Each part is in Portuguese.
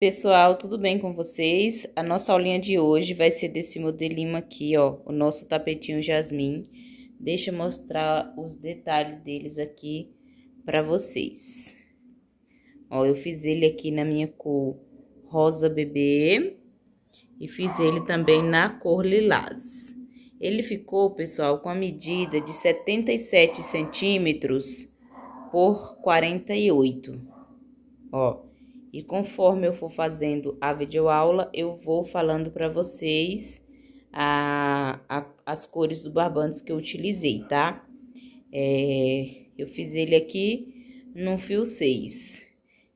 Pessoal, tudo bem com vocês? A nossa aulinha de hoje vai ser desse modelinho aqui, ó, o nosso tapetinho jasmim. Deixa eu mostrar os detalhes deles aqui pra vocês. Ó, eu fiz ele aqui na minha cor rosa bebê e fiz ele também na cor lilás. Ele ficou, pessoal, com a medida de 77 centímetros por 48, ó. E conforme eu for fazendo a videoaula, eu vou falando para vocês a, a, as cores do barbantes que eu utilizei, tá? É, eu fiz ele aqui no fio 6.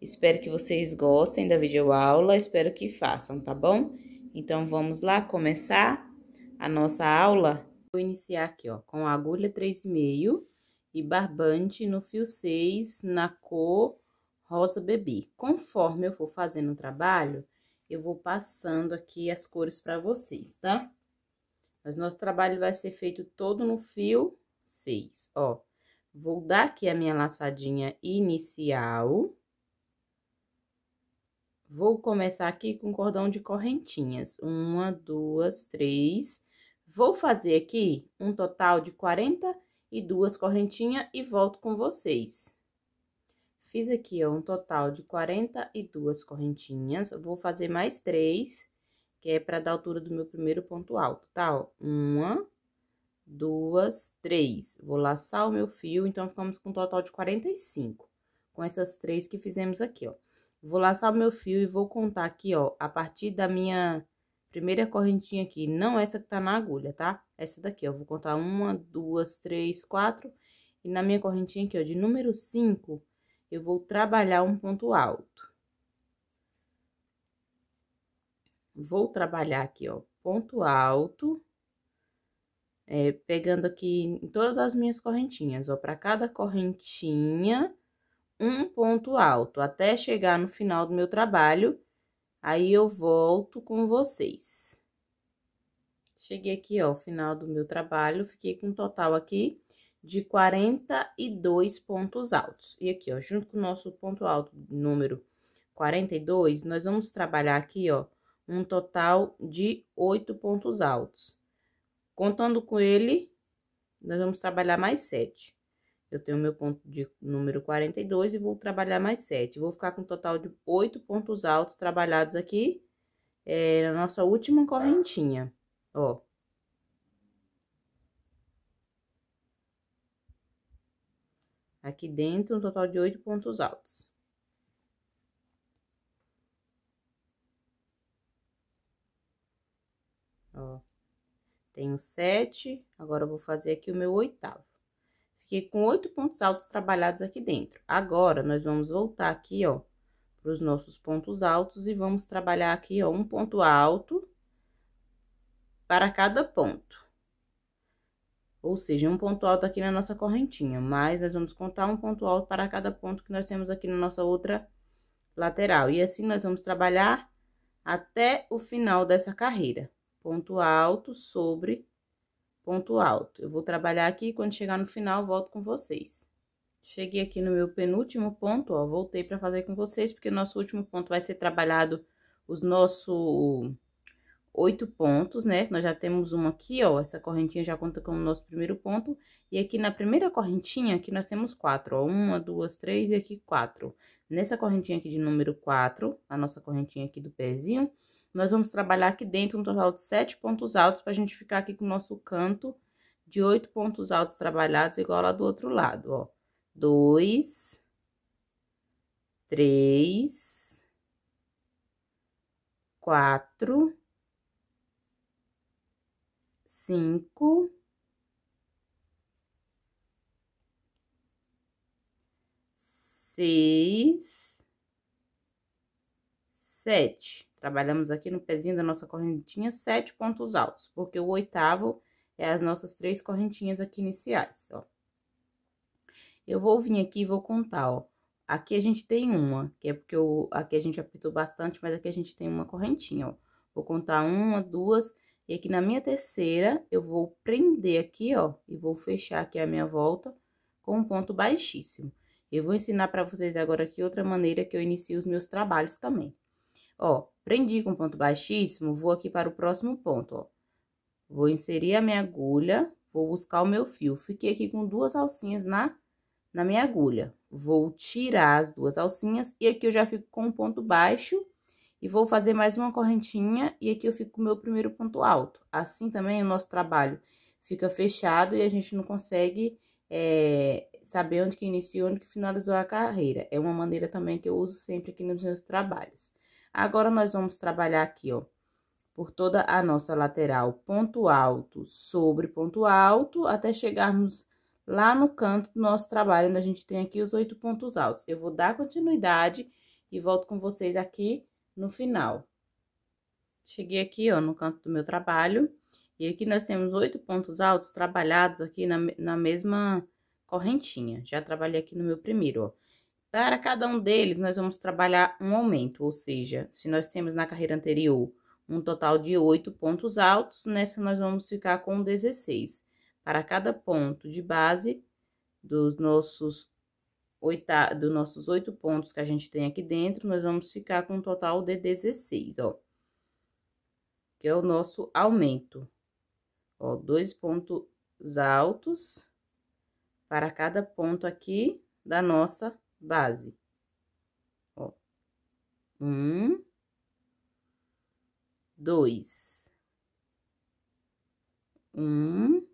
Espero que vocês gostem da videoaula, espero que façam, tá bom? Então, vamos lá começar a nossa aula? Vou iniciar aqui, ó, com agulha 3,5 e barbante no fio 6 na cor rosa bebê. Conforme eu for fazendo o trabalho, eu vou passando aqui as cores para vocês, tá? Mas nosso trabalho vai ser feito todo no fio 6, ó. Vou dar aqui a minha laçadinha inicial. Vou começar aqui com cordão de correntinhas. Uma, duas, três. Vou fazer aqui um total de 42 correntinhas e volto com vocês. Fiz aqui, ó, um total de 42 correntinhas. Vou fazer mais três, que é pra dar altura do meu primeiro ponto alto, tá? Ó, uma, duas, três. Vou laçar o meu fio, então, ficamos com um total de 45. Com essas três que fizemos aqui, ó. Vou laçar o meu fio e vou contar aqui, ó, a partir da minha primeira correntinha aqui. Não essa que tá na agulha, tá? Essa daqui, ó. Vou contar uma, duas, três, quatro. E na minha correntinha aqui, ó, de número cinco eu vou trabalhar um ponto alto. Vou trabalhar aqui, ó, ponto alto, é, pegando aqui em todas as minhas correntinhas, ó, para cada correntinha, um ponto alto, até chegar no final do meu trabalho, aí eu volto com vocês. Cheguei aqui, ó, final do meu trabalho, fiquei com um total aqui de 42 pontos altos. E aqui, ó, junto com o nosso ponto alto número 42, nós vamos trabalhar aqui, ó, um total de 8 pontos altos. Contando com ele, nós vamos trabalhar mais 7. Eu tenho meu ponto de número 42 e vou trabalhar mais 7. Vou ficar com um total de 8 pontos altos trabalhados aqui, é, na nossa última correntinha, ó. Aqui dentro, um total de oito pontos altos. Ó, tenho sete, agora eu vou fazer aqui o meu oitavo. Fiquei com oito pontos altos trabalhados aqui dentro. Agora, nós vamos voltar aqui, ó, para os nossos pontos altos e vamos trabalhar aqui, ó, um ponto alto para cada ponto. Ou seja, um ponto alto aqui na nossa correntinha, mas nós vamos contar um ponto alto para cada ponto que nós temos aqui na nossa outra lateral. E assim, nós vamos trabalhar até o final dessa carreira. Ponto alto sobre ponto alto. Eu vou trabalhar aqui, quando chegar no final, volto com vocês. Cheguei aqui no meu penúltimo ponto, ó, voltei para fazer com vocês, porque o nosso último ponto vai ser trabalhado os nosso oito pontos, né? Nós já temos um aqui, ó, essa correntinha já conta como nosso primeiro ponto. E aqui na primeira correntinha, aqui nós temos quatro, ó, uma, duas, três e aqui quatro. Nessa correntinha aqui de número quatro, a nossa correntinha aqui do pezinho, nós vamos trabalhar aqui dentro um total de sete pontos altos pra gente ficar aqui com o nosso canto de oito pontos altos trabalhados igual lá do outro lado, ó. Dois, três, quatro cinco, seis, sete. Trabalhamos aqui no pezinho da nossa correntinha sete pontos altos, porque o oitavo é as nossas três correntinhas aqui iniciais, ó. Eu vou vir aqui e vou contar, ó. Aqui a gente tem uma, que é porque eu, aqui a gente apertou bastante, mas aqui a gente tem uma correntinha, ó. Vou contar uma, duas, e aqui na minha terceira, eu vou prender aqui, ó, e vou fechar aqui a minha volta com um ponto baixíssimo. Eu vou ensinar para vocês agora aqui outra maneira que eu inicio os meus trabalhos também. Ó, prendi com ponto baixíssimo, vou aqui para o próximo ponto, ó. Vou inserir a minha agulha, vou buscar o meu fio. Fiquei aqui com duas alcinhas na, na minha agulha. Vou tirar as duas alcinhas e aqui eu já fico com um ponto baixo e vou fazer mais uma correntinha e aqui eu fico com o meu primeiro ponto alto. Assim também o nosso trabalho fica fechado e a gente não consegue é, saber onde que iniciou, onde que finalizou a carreira. É uma maneira também que eu uso sempre aqui nos meus trabalhos. Agora, nós vamos trabalhar aqui, ó, por toda a nossa lateral, ponto alto sobre ponto alto, até chegarmos lá no canto do nosso trabalho, onde a gente tem aqui os oito pontos altos. Eu vou dar continuidade e volto com vocês aqui no final. Cheguei aqui, ó, no canto do meu trabalho. E aqui nós temos oito pontos altos trabalhados aqui na, na mesma correntinha. Já trabalhei aqui no meu primeiro, ó. Para cada um deles, nós vamos trabalhar um aumento, ou seja, se nós temos na carreira anterior um total de oito pontos altos, nessa nós vamos ficar com 16. Para cada ponto de base dos nossos oita, dos nossos oito pontos que a gente tem aqui dentro, nós vamos ficar com um total de 16, ó. Que é o nosso aumento. Ó, dois pontos altos para cada ponto aqui da nossa base. Ó. Um. Dois. Um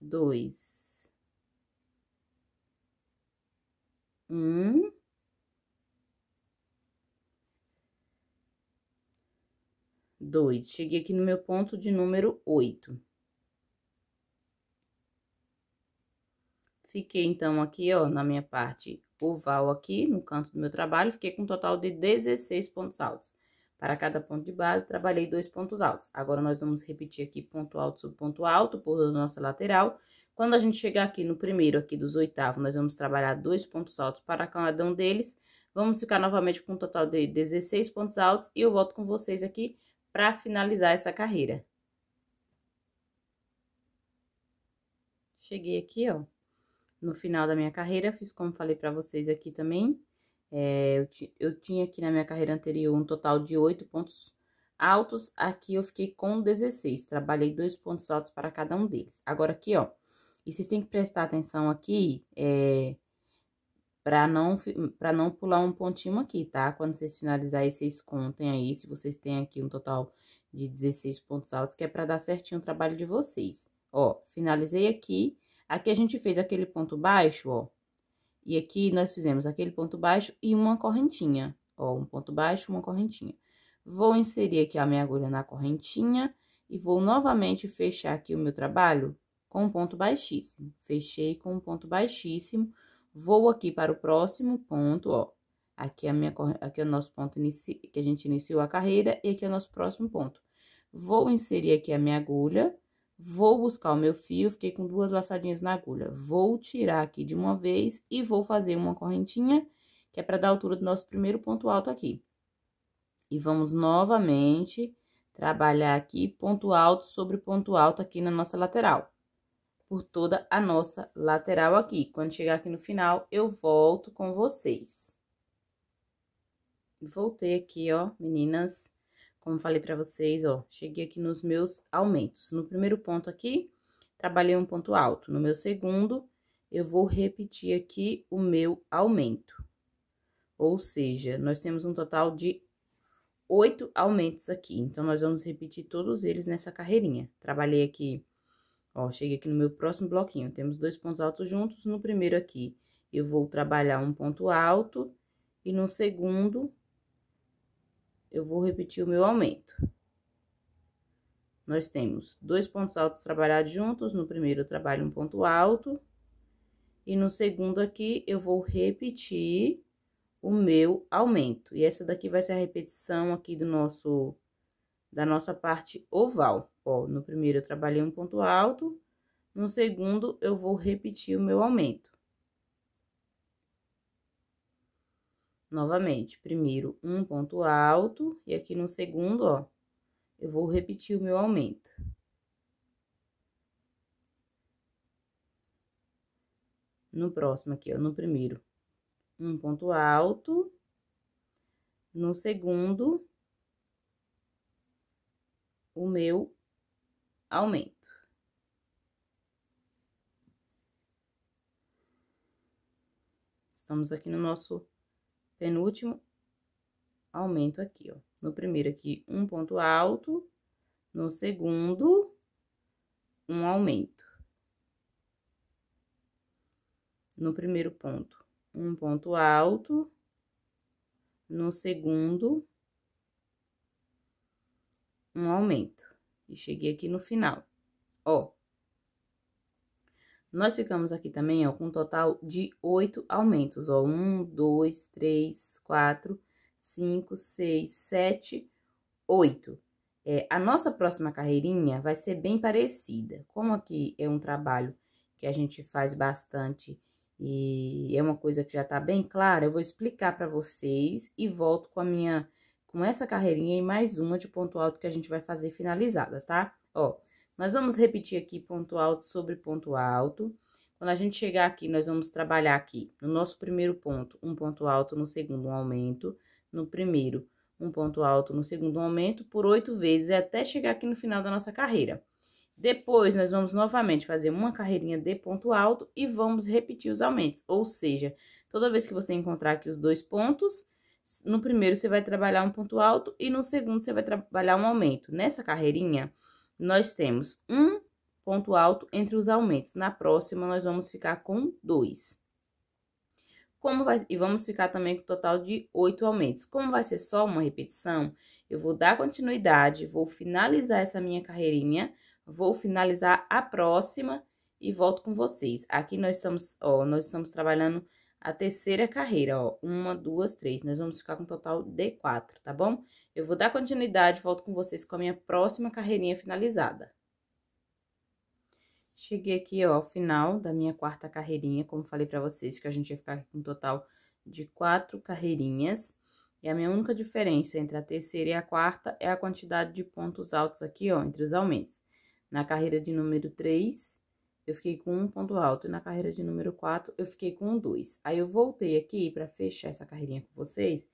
dois, um. Dois. Cheguei aqui no meu ponto de número oito. Fiquei, então, aqui, ó, na minha parte oval aqui, no canto do meu trabalho, fiquei com um total de 16 pontos altos. Para cada ponto de base, trabalhei dois pontos altos. Agora, nós vamos repetir aqui ponto alto, sobre ponto alto, por toda a nossa lateral. Quando a gente chegar aqui no primeiro, aqui dos oitavos, nós vamos trabalhar dois pontos altos para cada um deles. Vamos ficar novamente com um total de 16 pontos altos e eu volto com vocês aqui para finalizar essa carreira. Cheguei aqui, ó, no final da minha carreira, fiz como falei para vocês aqui também. É, eu, eu tinha aqui na minha carreira anterior um total de oito pontos altos, aqui eu fiquei com 16, trabalhei dois pontos altos para cada um deles. Agora aqui, ó, e vocês têm que prestar atenção aqui, é, para não, não pular um pontinho aqui, tá? Quando vocês finalizarem, vocês contem aí, se vocês têm aqui um total de 16 pontos altos, que é para dar certinho o trabalho de vocês. Ó, finalizei aqui, aqui a gente fez aquele ponto baixo, ó, e aqui nós fizemos aquele ponto baixo e uma correntinha, ó, um ponto baixo, uma correntinha. Vou inserir aqui a minha agulha na correntinha e vou novamente fechar aqui o meu trabalho com um ponto baixíssimo. Fechei com um ponto baixíssimo, vou aqui para o próximo ponto, ó. Aqui, é a minha, aqui é o nosso ponto inici, que a gente iniciou a carreira e aqui é o nosso próximo ponto. Vou inserir aqui a minha agulha Vou buscar o meu fio, fiquei com duas laçadinhas na agulha. Vou tirar aqui de uma vez e vou fazer uma correntinha, que é para dar altura do nosso primeiro ponto alto aqui. E vamos novamente trabalhar aqui ponto alto sobre ponto alto aqui na nossa lateral. Por toda a nossa lateral aqui. Quando chegar aqui no final, eu volto com vocês. Voltei aqui, ó, meninas. Como falei para vocês, ó, cheguei aqui nos meus aumentos. No primeiro ponto aqui, trabalhei um ponto alto. No meu segundo, eu vou repetir aqui o meu aumento. Ou seja, nós temos um total de oito aumentos aqui. Então, nós vamos repetir todos eles nessa carreirinha. Trabalhei aqui, ó, cheguei aqui no meu próximo bloquinho. Temos dois pontos altos juntos. No primeiro aqui, eu vou trabalhar um ponto alto. E no segundo, eu vou repetir o meu aumento. Nós temos dois pontos altos trabalhados juntos, no primeiro eu trabalho um ponto alto, e no segundo aqui eu vou repetir o meu aumento. E essa daqui vai ser a repetição aqui do nosso, da nossa parte oval. Ó, no primeiro eu trabalhei um ponto alto, no segundo eu vou repetir o meu aumento. Novamente, primeiro um ponto alto e aqui no segundo, ó, eu vou repetir o meu aumento. No próximo aqui, ó, no primeiro, um ponto alto. No segundo, o meu aumento. Estamos aqui no nosso penúltimo aumento aqui, ó. No primeiro aqui, um ponto alto, no segundo, um aumento. No primeiro ponto, um ponto alto, no segundo, um aumento. E cheguei aqui no final, ó. Nós ficamos aqui também, ó, com um total de oito aumentos, ó. Um, dois, três, quatro, cinco, seis, sete, oito. É, a nossa próxima carreirinha vai ser bem parecida. Como aqui é um trabalho que a gente faz bastante e é uma coisa que já tá bem clara, eu vou explicar para vocês e volto com a minha... Com essa carreirinha e mais uma de ponto alto que a gente vai fazer finalizada, tá? Ó, nós vamos repetir aqui ponto alto sobre ponto alto. Quando a gente chegar aqui, nós vamos trabalhar aqui no nosso primeiro ponto, um ponto alto, no segundo, um aumento. No primeiro, um ponto alto, no segundo, um aumento, por oito vezes, até chegar aqui no final da nossa carreira. Depois, nós vamos novamente fazer uma carreirinha de ponto alto e vamos repetir os aumentos. Ou seja, toda vez que você encontrar aqui os dois pontos, no primeiro você vai trabalhar um ponto alto e no segundo você vai trabalhar um aumento. Nessa carreirinha, nós temos um ponto alto entre os aumentos. Na próxima, nós vamos ficar com dois. Como vai, e vamos ficar também com o total de oito aumentos. Como vai ser só uma repetição, eu vou dar continuidade, vou finalizar essa minha carreirinha, vou finalizar a próxima e volto com vocês. Aqui nós estamos, ó, nós estamos trabalhando a terceira carreira, ó, uma, duas, três. Nós vamos ficar com um total de quatro, tá bom? Eu vou dar continuidade, volto com vocês com a minha próxima carreirinha finalizada. Cheguei aqui, ó, ao final da minha quarta carreirinha, como falei pra vocês, que a gente ia ficar com um total de quatro carreirinhas. E a minha única diferença entre a terceira e a quarta é a quantidade de pontos altos aqui, ó, entre os aumentos. Na carreira de número 3, eu fiquei com um ponto alto, e na carreira de número 4, eu fiquei com um 2. Aí, eu voltei aqui para fechar essa carreirinha com vocês,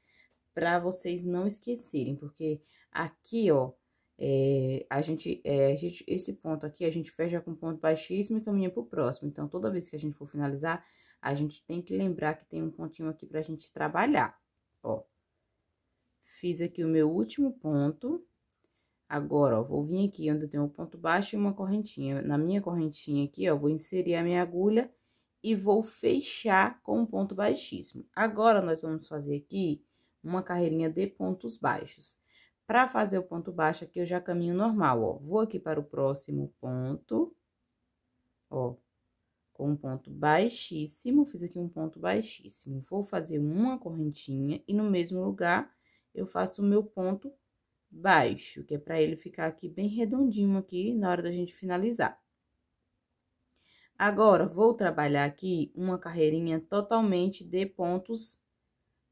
para vocês não esquecerem, porque aqui, ó, é, a, gente, é, a gente, esse ponto aqui, a gente fecha com ponto baixíssimo e caminha pro próximo. Então, toda vez que a gente for finalizar, a gente tem que lembrar que tem um pontinho aqui pra gente trabalhar, ó. Fiz aqui o meu último ponto. Agora, ó, vou vir aqui onde eu tenho um ponto baixo e uma correntinha. Na minha correntinha aqui, ó, vou inserir a minha agulha e vou fechar com um ponto baixíssimo. Agora, nós vamos fazer aqui uma carreirinha de pontos baixos. Para fazer o ponto baixo aqui, eu já caminho normal, ó. Vou aqui para o próximo ponto, ó, com um ponto baixíssimo, fiz aqui um ponto baixíssimo. Vou fazer uma correntinha e no mesmo lugar eu faço o meu ponto baixo, que é para ele ficar aqui bem redondinho aqui na hora da gente finalizar. Agora, vou trabalhar aqui uma carreirinha totalmente de pontos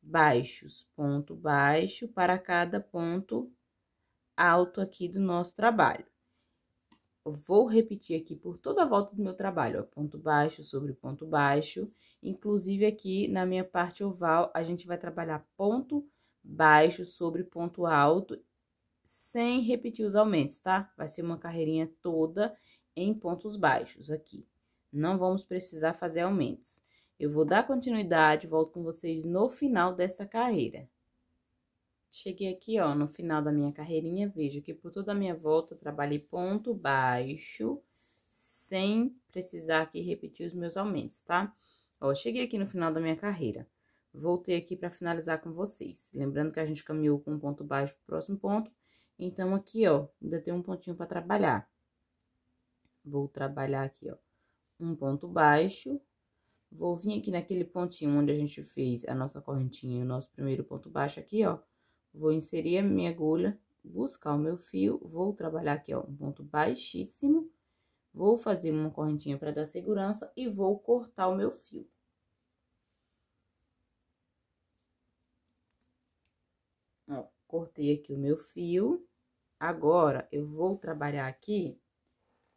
baixos, ponto baixo para cada ponto alto aqui do nosso trabalho. Vou repetir aqui por toda a volta do meu trabalho, ó, ponto baixo sobre ponto baixo. Inclusive aqui na minha parte oval, a gente vai trabalhar ponto baixo sobre ponto alto, sem repetir os aumentos, tá? Vai ser uma carreirinha toda em pontos baixos aqui. Não vamos precisar fazer aumentos. Eu vou dar continuidade, volto com vocês no final desta carreira. Cheguei aqui, ó, no final da minha carreirinha, vejo que por toda a minha volta trabalhei ponto baixo, sem precisar aqui repetir os meus aumentos, tá? Ó, cheguei aqui no final da minha carreira. Voltei aqui para finalizar com vocês. Lembrando que a gente caminhou com um ponto baixo pro próximo ponto. Então, aqui, ó, ainda tem um pontinho para trabalhar. Vou trabalhar aqui, ó, um ponto baixo, Vou vir aqui naquele pontinho onde a gente fez a nossa correntinha, o nosso primeiro ponto baixo aqui, ó. Vou inserir a minha agulha, buscar o meu fio, vou trabalhar aqui, ó, um ponto baixíssimo. Vou fazer uma correntinha para dar segurança e vou cortar o meu fio. Ó, cortei aqui o meu fio. Agora, eu vou trabalhar aqui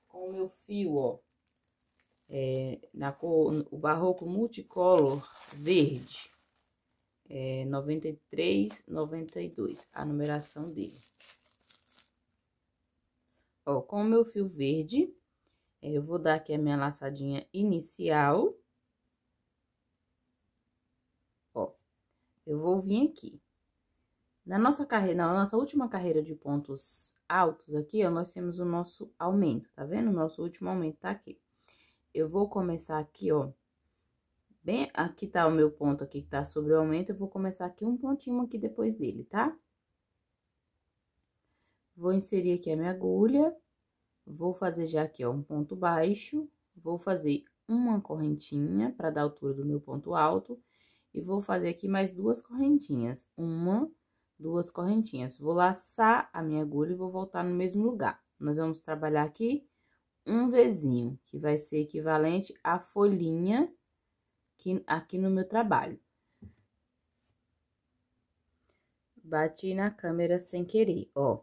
com o meu fio, ó, é, na cor, o barroco multicolor verde, é, 93, 92, a numeração dele. Ó, com o meu fio verde, é, eu vou dar aqui a minha laçadinha inicial. Ó, eu vou vir aqui. Na nossa carreira, na nossa última carreira de pontos altos aqui, ó, nós temos o nosso aumento, tá vendo? O nosso último aumento tá aqui eu vou começar aqui, ó. Bem, aqui tá o meu ponto aqui que tá sobre o aumento, eu vou começar aqui um pontinho aqui depois dele, tá? Vou inserir aqui a minha agulha, vou fazer já aqui, ó, um ponto baixo, vou fazer uma correntinha para dar altura do meu ponto alto e vou fazer aqui mais duas correntinhas, uma, duas correntinhas. Vou laçar a minha agulha e vou voltar no mesmo lugar. Nós vamos trabalhar aqui um vizinho, que vai ser equivalente à folhinha que, aqui no meu trabalho. Bati na câmera sem querer, ó.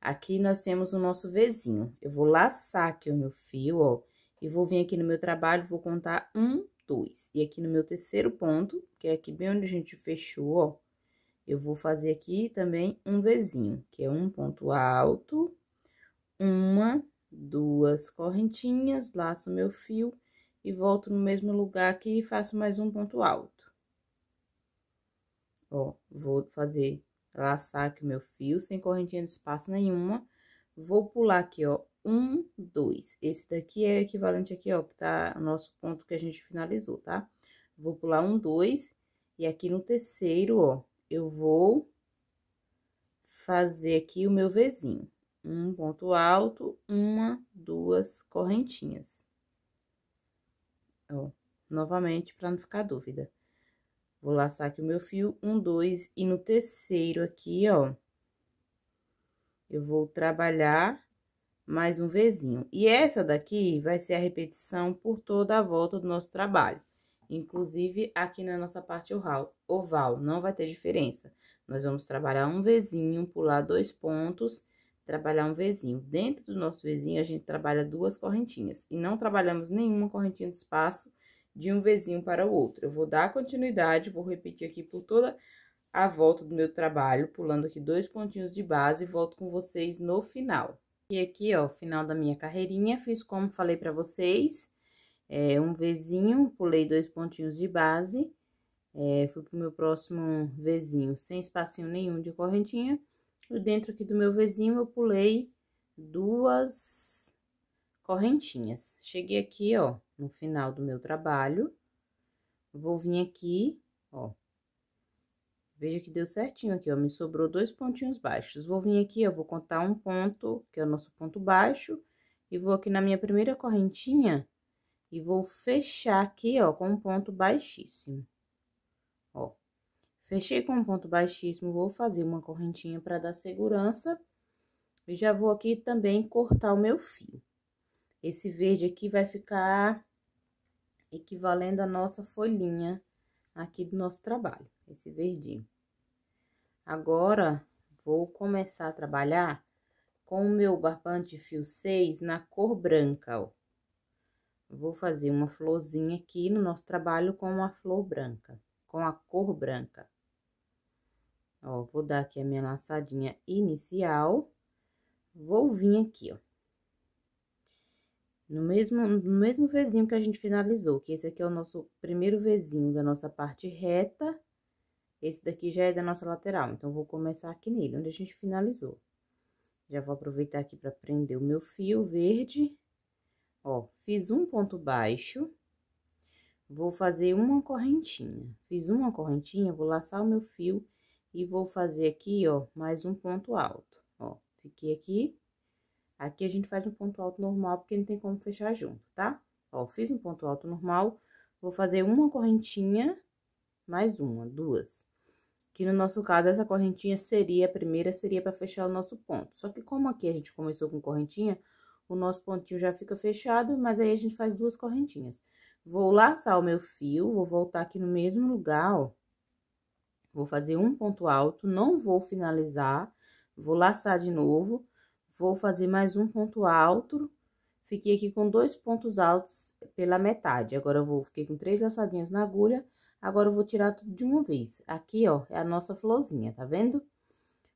Aqui nós temos o nosso vizinho. Eu vou laçar aqui o meu fio, ó, e vou vir aqui no meu trabalho, vou contar um, dois. E aqui no meu terceiro ponto, que é aqui bem onde a gente fechou, ó, eu vou fazer aqui também um vizinho, que é um ponto alto, uma duas correntinhas, laço meu fio e volto no mesmo lugar aqui e faço mais um ponto alto. Ó, vou fazer laçar aqui o meu fio sem correntinha de espaço nenhuma. Vou pular aqui, ó, um, dois. Esse daqui é equivalente aqui, ó, que tá o nosso ponto que a gente finalizou, tá? Vou pular um, dois, e aqui no terceiro, ó, eu vou fazer aqui o meu vizinho um ponto alto, uma, duas correntinhas. Ó, novamente, para não ficar dúvida. Vou laçar aqui o meu fio, um, dois, e no terceiro aqui, ó, eu vou trabalhar mais um vezinho. E essa daqui vai ser a repetição por toda a volta do nosso trabalho. Inclusive, aqui na nossa parte oval, não vai ter diferença. Nós vamos trabalhar um vezinho, pular dois pontos trabalhar um vizinho. Dentro do nosso vizinho, a gente trabalha duas correntinhas e não trabalhamos nenhuma correntinha de espaço de um vizinho para o outro. Eu vou dar continuidade, vou repetir aqui por toda a volta do meu trabalho, pulando aqui dois pontinhos de base e volto com vocês no final. E aqui, ó, final da minha carreirinha, fiz como falei para vocês, é, um vizinho, pulei dois pontinhos de base, é, fui pro meu próximo vizinho, sem espacinho nenhum de correntinha, dentro aqui do meu vizinho, eu pulei duas correntinhas. Cheguei aqui, ó, no final do meu trabalho. Vou vir aqui, ó. Veja que deu certinho aqui, ó, me sobrou dois pontinhos baixos. Vou vir aqui, eu vou contar um ponto, que é o nosso ponto baixo, e vou aqui na minha primeira correntinha e vou fechar aqui, ó, com um ponto baixíssimo. Fechei com um ponto baixíssimo, vou fazer uma correntinha para dar segurança. E já vou aqui também cortar o meu fio. Esse verde aqui vai ficar equivalendo à nossa folhinha aqui do nosso trabalho, esse verdinho. Agora, vou começar a trabalhar com o meu barbante fio 6 na cor branca, ó. Vou fazer uma florzinha aqui no nosso trabalho com uma flor branca, com a cor branca. Ó, vou dar aqui a minha laçadinha inicial. Vou vir aqui, ó. No mesmo, no mesmo vezinho que a gente finalizou, que esse aqui é o nosso primeiro vezinho da nossa parte reta. Esse daqui já é da nossa lateral, então, vou começar aqui nele, onde a gente finalizou. Já vou aproveitar aqui para prender o meu fio verde. Ó, fiz um ponto baixo. Vou fazer uma correntinha. Fiz uma correntinha, vou laçar o meu fio e vou fazer aqui, ó, mais um ponto alto, ó. Fiquei aqui. Aqui a gente faz um ponto alto normal, porque não tem como fechar junto, tá? Ó, fiz um ponto alto normal, vou fazer uma correntinha, mais uma, duas. Que no nosso caso, essa correntinha seria, a primeira seria para fechar o nosso ponto. Só que como aqui a gente começou com correntinha, o nosso pontinho já fica fechado, mas aí a gente faz duas correntinhas. Vou laçar o meu fio, vou voltar aqui no mesmo lugar, ó Vou fazer um ponto alto, não vou finalizar, vou laçar de novo, vou fazer mais um ponto alto. Fiquei aqui com dois pontos altos pela metade. Agora, eu vou, fiquei com três laçadinhas na agulha, agora eu vou tirar tudo de uma vez. Aqui, ó, é a nossa florzinha, tá vendo?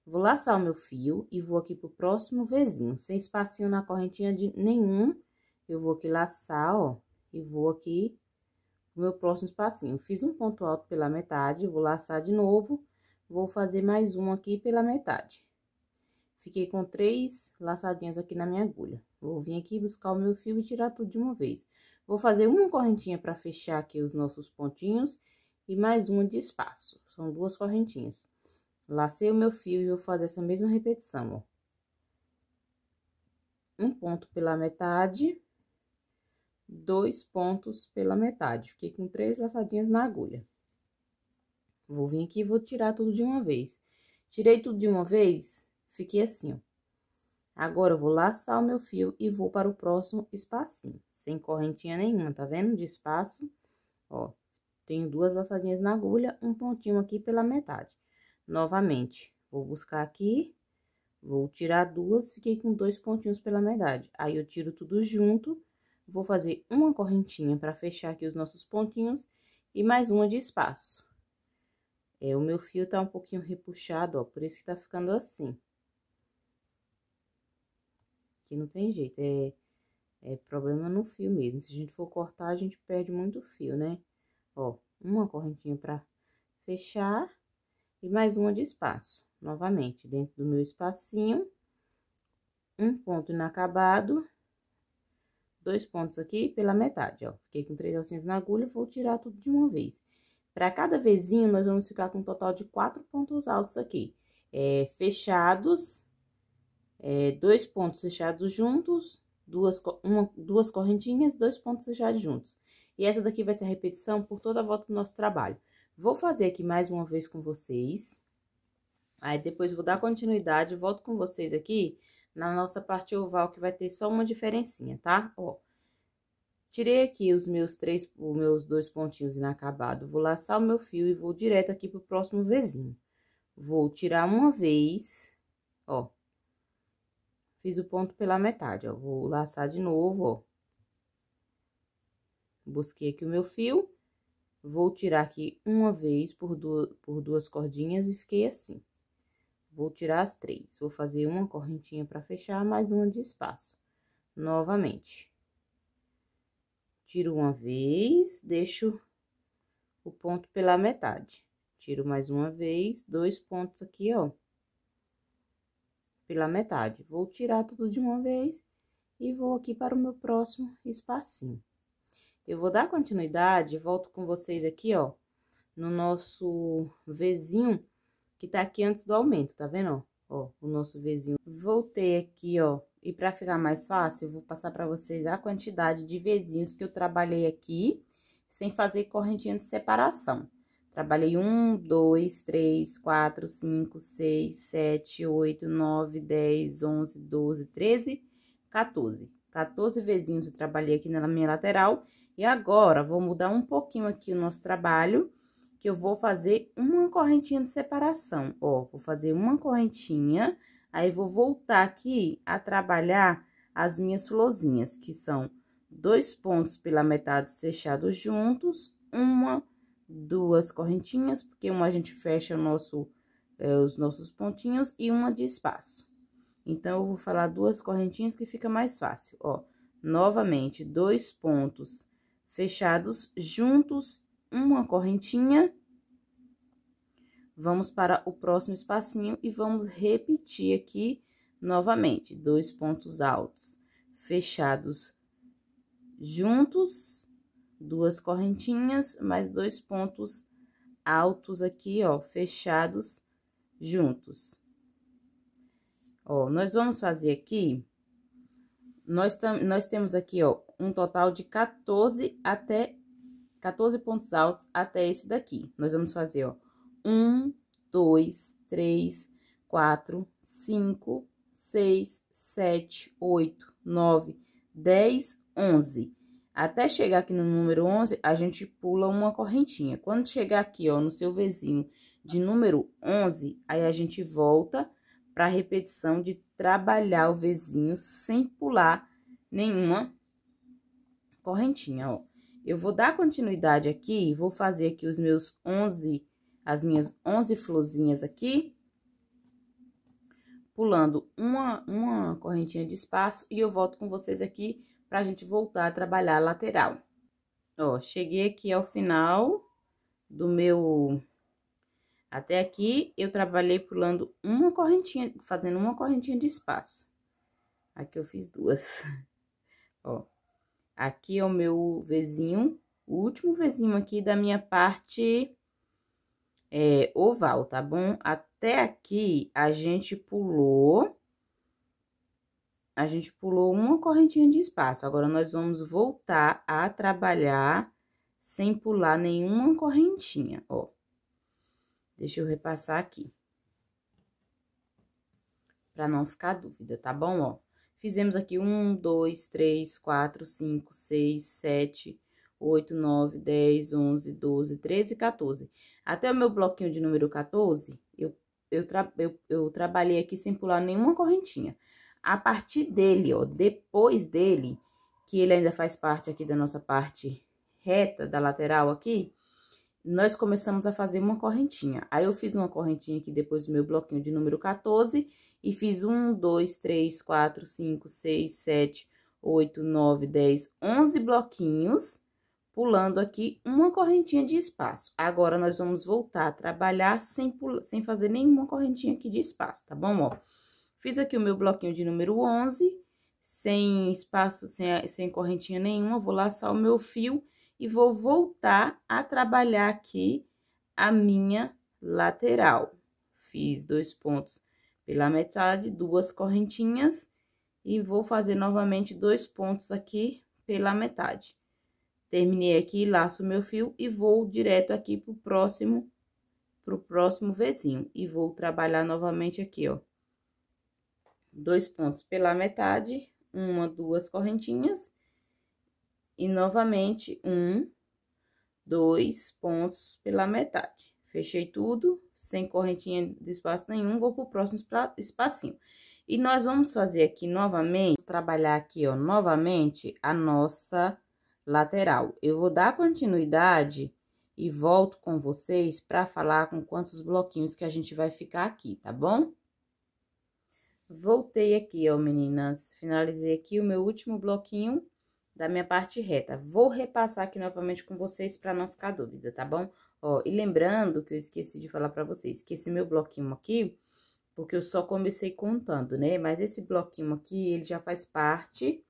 Vou laçar o meu fio e vou aqui pro próximo vizinho, sem espacinho na correntinha de nenhum. Eu vou aqui laçar, ó, e vou aqui no meu próximo espacinho. Fiz um ponto alto pela metade, vou laçar de novo, vou fazer mais um aqui pela metade. Fiquei com três laçadinhas aqui na minha agulha. Vou vir aqui buscar o meu fio e tirar tudo de uma vez. Vou fazer uma correntinha para fechar aqui os nossos pontinhos e mais uma de espaço. São duas correntinhas. Lacei o meu fio e vou fazer essa mesma repetição, ó. Um ponto pela metade dois pontos pela metade. Fiquei com três laçadinhas na agulha. Vou vir aqui e vou tirar tudo de uma vez. Tirei tudo de uma vez, fiquei assim, ó. Agora, eu vou laçar o meu fio e vou para o próximo espacinho. Sem correntinha nenhuma, tá vendo? De espaço, ó. Tenho duas laçadinhas na agulha, um pontinho aqui pela metade. Novamente, vou buscar aqui, vou tirar duas, fiquei com dois pontinhos pela metade. Aí, eu tiro tudo junto Vou fazer uma correntinha para fechar aqui os nossos pontinhos e mais uma de espaço. É, o meu fio tá um pouquinho repuxado, ó, por isso que tá ficando assim. Aqui não tem jeito, é, é problema no fio mesmo. Se a gente for cortar, a gente perde muito fio, né? Ó, uma correntinha para fechar e mais uma de espaço. Novamente, dentro do meu espacinho, um ponto inacabado dois pontos aqui pela metade, ó. Fiquei com três alcinhas na agulha, vou tirar tudo de uma vez. Para cada vezinho, nós vamos ficar com um total de quatro pontos altos aqui. É, fechados, é, dois pontos fechados juntos, duas, uma, duas correntinhas, dois pontos fechados juntos. E essa daqui vai ser a repetição por toda a volta do nosso trabalho. Vou fazer aqui mais uma vez com vocês. Aí, depois, vou dar continuidade, volto com vocês aqui na nossa parte oval, que vai ter só uma diferencinha, tá? Ó, tirei aqui os meus três, os meus dois pontinhos inacabados, vou laçar o meu fio e vou direto aqui pro próximo vizinho. Vou tirar uma vez, ó, fiz o ponto pela metade, ó, vou laçar de novo, ó. Busquei aqui o meu fio, vou tirar aqui uma vez por duas, por duas cordinhas e fiquei assim. Vou tirar as três. Vou fazer uma correntinha para fechar, mais uma de espaço. Novamente. Tiro uma vez, deixo o ponto pela metade. Tiro mais uma vez, dois pontos aqui, ó. Pela metade. Vou tirar tudo de uma vez e vou aqui para o meu próximo espacinho. Eu vou dar continuidade, volto com vocês aqui, ó, no nosso vizinho que tá aqui antes do aumento, tá vendo? Ó, o nosso vizinho. Voltei aqui, ó, e para ficar mais fácil, eu vou passar para vocês a quantidade de vizinhos que eu trabalhei aqui, sem fazer correntinha de separação. Trabalhei um, dois, três, quatro, cinco, seis, sete, oito, nove, dez, onze, doze, treze, quatorze. 14 vizinhos eu trabalhei aqui na minha lateral. E agora, vou mudar um pouquinho aqui o nosso trabalho que eu vou fazer uma correntinha de separação, ó, vou fazer uma correntinha, aí vou voltar aqui a trabalhar as minhas florzinhas, que são dois pontos pela metade fechados juntos, uma, duas correntinhas, porque uma a gente fecha o nosso, é, os nossos pontinhos e uma de espaço. Então, eu vou falar duas correntinhas que fica mais fácil, ó. Novamente, dois pontos fechados juntos uma correntinha. Vamos para o próximo espacinho e vamos repetir aqui novamente. Dois pontos altos fechados juntos, duas correntinhas, mais dois pontos altos aqui, ó, fechados juntos. Ó, nós vamos fazer aqui, nós, nós temos aqui, ó, um total de 14 até 14 pontos altos até esse daqui. Nós vamos fazer, ó, um, dois, três, quatro, cinco, seis, sete, oito, nove, dez, onze. Até chegar aqui no número 11, a gente pula uma correntinha. Quando chegar aqui, ó, no seu vizinho de número 11, aí a gente volta para a repetição de trabalhar o vizinho sem pular nenhuma correntinha, ó. Eu vou dar continuidade aqui, vou fazer aqui os meus 11, as minhas 11 florzinhas aqui. Pulando uma, uma correntinha de espaço e eu volto com vocês aqui pra gente voltar a trabalhar a lateral. Ó, cheguei aqui ao final do meu... Até aqui, eu trabalhei pulando uma correntinha, fazendo uma correntinha de espaço. Aqui eu fiz duas. Ó. Aqui é o meu vizinho, o último vizinho aqui da minha parte é, oval, tá bom? Até aqui, a gente pulou... A gente pulou uma correntinha de espaço. Agora, nós vamos voltar a trabalhar sem pular nenhuma correntinha, ó. Deixa eu repassar aqui. Pra não ficar dúvida, tá bom, ó? Fizemos aqui um, dois, três, quatro, cinco, seis, sete, oito, nove, dez, onze, doze, treze, 14. Até o meu bloquinho de número 14, eu, eu, tra eu, eu trabalhei aqui sem pular nenhuma correntinha. A partir dele, ó, depois dele, que ele ainda faz parte aqui da nossa parte reta, da lateral aqui, nós começamos a fazer uma correntinha. Aí, eu fiz uma correntinha aqui depois do meu bloquinho de número 14 e fiz 1, 2, 3, 4, 5, 6, 7, 8, 9, 10, 11 bloquinhos, pulando aqui uma correntinha de espaço. Agora, nós vamos voltar a trabalhar sem, sem fazer nenhuma correntinha aqui de espaço, tá bom, ó? Fiz aqui o meu bloquinho de número 11, sem espaço, sem, sem correntinha nenhuma, vou laçar o meu fio e vou voltar a trabalhar aqui a minha lateral. Fiz dois pontos pela metade, duas correntinhas, e vou fazer novamente dois pontos aqui pela metade. Terminei aqui, laço meu fio e vou direto aqui pro próximo, pro próximo vizinho. E vou trabalhar novamente aqui, ó. Dois pontos pela metade, uma, duas correntinhas. E novamente, um, dois pontos pela metade. Fechei tudo, sem correntinha de espaço nenhum, vou pro próximo espacinho. E nós vamos fazer aqui novamente, trabalhar aqui, ó, novamente a nossa lateral. Eu vou dar continuidade e volto com vocês para falar com quantos bloquinhos que a gente vai ficar aqui, tá bom? Voltei aqui, ó, meninas. Finalizei aqui o meu último bloquinho da minha parte reta. Vou repassar aqui novamente com vocês para não ficar dúvida, tá bom? Ó, e lembrando que eu esqueci de falar pra vocês que esse meu bloquinho aqui, porque eu só comecei contando, né? Mas esse bloquinho aqui, ele já faz parte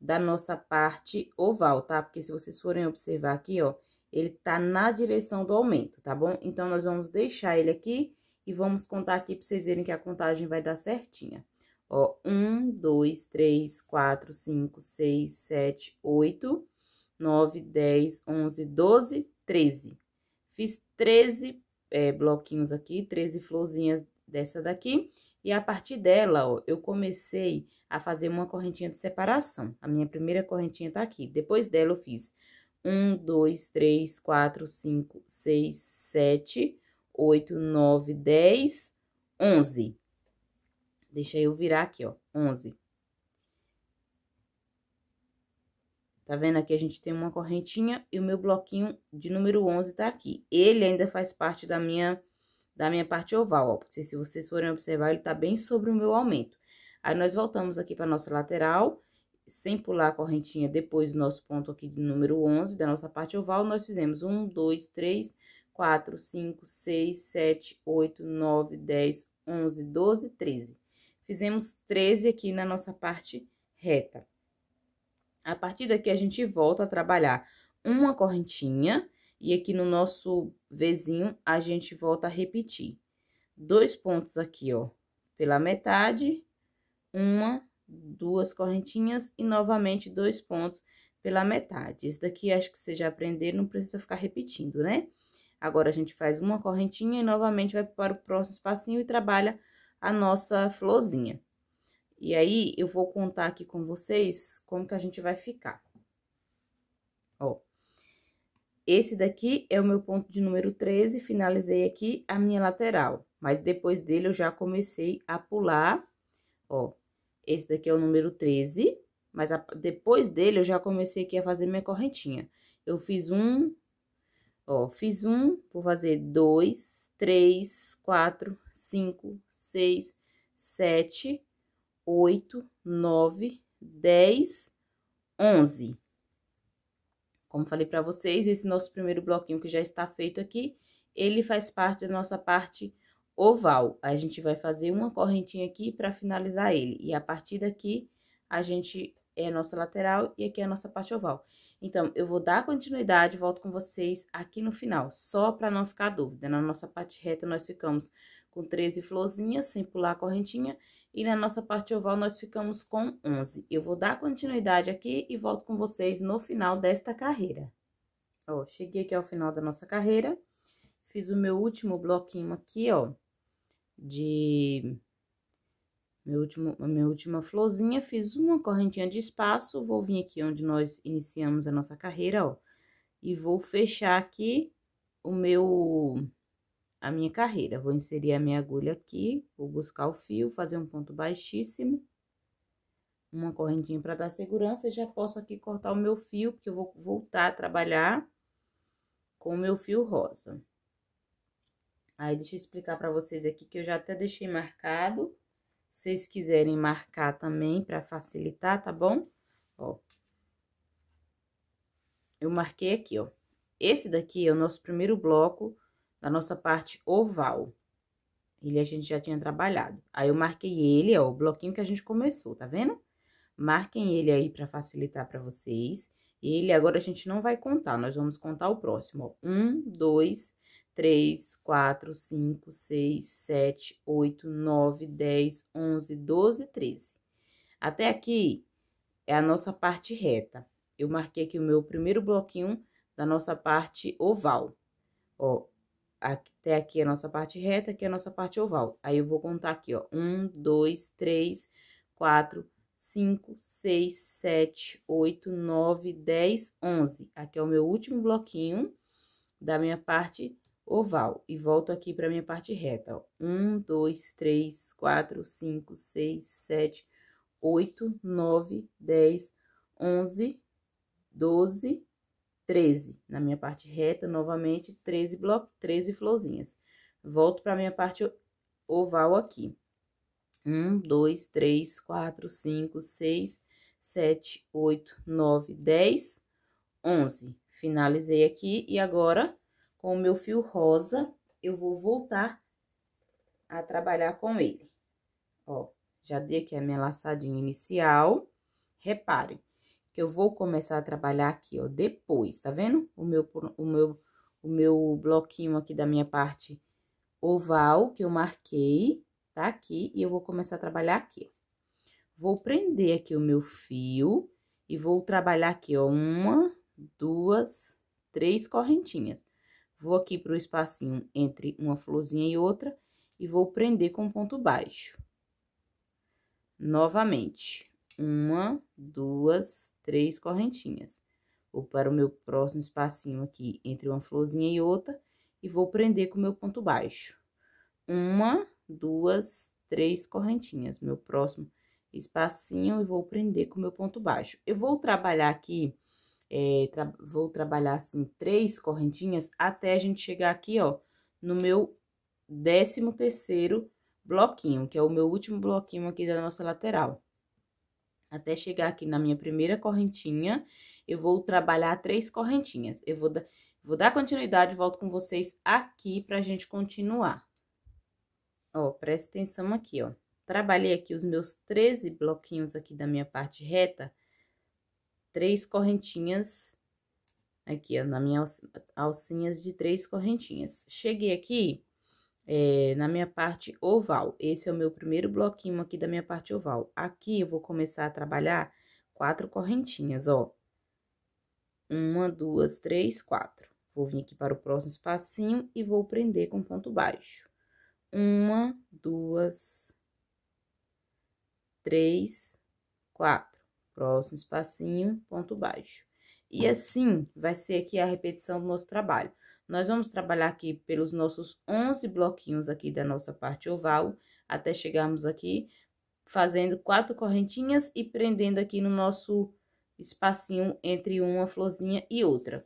da nossa parte oval, tá? Porque se vocês forem observar aqui, ó, ele tá na direção do aumento, tá bom? Então, nós vamos deixar ele aqui e vamos contar aqui pra vocês verem que a contagem vai dar certinha. Ó, um, dois, três, quatro, cinco, seis, sete, oito, nove, dez, onze, doze, treze. Fiz 13 é, bloquinhos aqui, 13 florzinhas dessa daqui. E a partir dela, ó, eu comecei a fazer uma correntinha de separação. A minha primeira correntinha tá aqui. Depois dela, eu fiz 1, 2, 3, 4, 5, 6, 7, 8, 9, 10, 11. Deixa eu virar aqui, ó, 11. Tá vendo aqui? A gente tem uma correntinha e o meu bloquinho de número 11 tá aqui. Ele ainda faz parte da minha, da minha parte oval, ó. Porque se vocês forem observar, ele tá bem sobre o meu aumento. Aí, nós voltamos aqui pra nossa lateral, sem pular a correntinha depois do nosso ponto aqui de número 11, da nossa parte oval, nós fizemos 1, 2, 3, 4, 5, 6, 7, 8, 9, 10, 11, 12, 13. Fizemos 13 aqui na nossa parte reta. A partir daqui, a gente volta a trabalhar uma correntinha e aqui no nosso vizinho a gente volta a repetir. Dois pontos aqui, ó, pela metade, uma, duas correntinhas e novamente dois pontos pela metade. Isso daqui acho que vocês já aprenderam, não precisa ficar repetindo, né? Agora, a gente faz uma correntinha e novamente vai para o próximo espacinho e trabalha a nossa florzinha. E aí, eu vou contar aqui com vocês como que a gente vai ficar. Ó, esse daqui é o meu ponto de número 13, finalizei aqui a minha lateral. Mas depois dele, eu já comecei a pular, ó, esse daqui é o número 13, mas a, depois dele, eu já comecei aqui a fazer minha correntinha. Eu fiz um, ó, fiz um, vou fazer dois, três, quatro, cinco, seis, sete 8, 9, 10, 11. Como falei para vocês, esse nosso primeiro bloquinho que já está feito aqui, ele faz parte da nossa parte oval. A gente vai fazer uma correntinha aqui para finalizar ele. E a partir daqui, a gente é a nossa lateral e aqui é a nossa parte oval. Então, eu vou dar continuidade, volto com vocês aqui no final, só para não ficar dúvida. Na nossa parte reta, nós ficamos com 13 florzinhas, sem pular a correntinha, e na nossa parte oval nós ficamos com 11. Eu vou dar continuidade aqui e volto com vocês no final desta carreira. Ó, cheguei aqui ao final da nossa carreira, fiz o meu último bloquinho aqui, ó, de... Meu último, a minha última florzinha, fiz uma correntinha de espaço, vou vir aqui onde nós iniciamos a nossa carreira, ó, e vou fechar aqui o meu a minha carreira. Vou inserir a minha agulha aqui, vou buscar o fio, fazer um ponto baixíssimo, uma correntinha para dar segurança, já posso aqui cortar o meu fio, porque eu vou voltar a trabalhar com o meu fio rosa. Aí, deixa eu explicar para vocês aqui que eu já até deixei marcado. Se vocês quiserem marcar também para facilitar, tá bom? Ó. Eu marquei aqui, ó. Esse daqui é o nosso primeiro bloco da nossa parte oval. Ele a gente já tinha trabalhado. Aí eu marquei ele, ó, o bloquinho que a gente começou, tá vendo? Marquem ele aí para facilitar para vocês. Ele agora a gente não vai contar, nós vamos contar o próximo, ó. Um, dois, três, quatro, cinco, seis, sete, oito, nove, dez, onze, doze, treze. Até aqui é a nossa parte reta. Eu marquei aqui o meu primeiro bloquinho da nossa parte oval. Ó, até aqui é a nossa parte reta, aqui é a nossa parte oval. Aí, eu vou contar aqui, ó, um, dois, três, quatro, cinco, seis, sete, oito, nove, dez, onze. Aqui é o meu último bloquinho da minha parte oval. E volto aqui pra minha parte reta, ó. Um, dois, três, quatro, cinco, seis, sete, oito, nove, dez, onze, doze, 13. Na minha parte reta, novamente, 13, bloco, 13 florzinhas. Volto para minha parte oval aqui. 1, 2, 3, 4, 5, 6, 7, 8, 9, 10, 11. Finalizei aqui e agora, com o meu fio rosa, eu vou voltar a trabalhar com ele. Ó, já dei aqui a minha laçadinha inicial. Reparem, que eu vou começar a trabalhar aqui, ó, depois, tá vendo? O meu, o meu, o meu bloquinho aqui da minha parte oval que eu marquei, tá aqui, e eu vou começar a trabalhar aqui. Vou prender aqui o meu fio e vou trabalhar aqui, ó, uma, duas, três correntinhas. Vou aqui pro espacinho entre uma florzinha e outra e vou prender com ponto baixo. Novamente, uma, duas, três correntinhas. Vou para o meu próximo espacinho aqui, entre uma florzinha e outra, e vou prender com o meu ponto baixo. Uma, duas, três correntinhas. Meu próximo espacinho, e vou prender com o meu ponto baixo. Eu vou trabalhar aqui, é, tra vou trabalhar assim, três correntinhas, até a gente chegar aqui, ó, no meu décimo terceiro bloquinho, que é o meu último bloquinho aqui da nossa lateral. Até chegar aqui na minha primeira correntinha, eu vou trabalhar três correntinhas. Eu vou, da, vou dar continuidade e volto com vocês aqui pra gente continuar. Ó, presta atenção aqui, ó. Trabalhei aqui os meus 13 bloquinhos aqui da minha parte reta. Três correntinhas aqui, ó, na minha alcinhas de três correntinhas. Cheguei aqui, é, na minha parte oval. Esse é o meu primeiro bloquinho aqui da minha parte oval. Aqui eu vou começar a trabalhar quatro correntinhas, ó. Uma, duas, três, quatro. Vou vir aqui para o próximo espacinho e vou prender com ponto baixo. Uma, duas, três, quatro. Próximo espacinho, ponto baixo. E assim vai ser aqui a repetição do nosso trabalho. Nós vamos trabalhar aqui pelos nossos 11 bloquinhos aqui da nossa parte oval, até chegarmos aqui, fazendo quatro correntinhas e prendendo aqui no nosso espacinho entre uma florzinha e outra.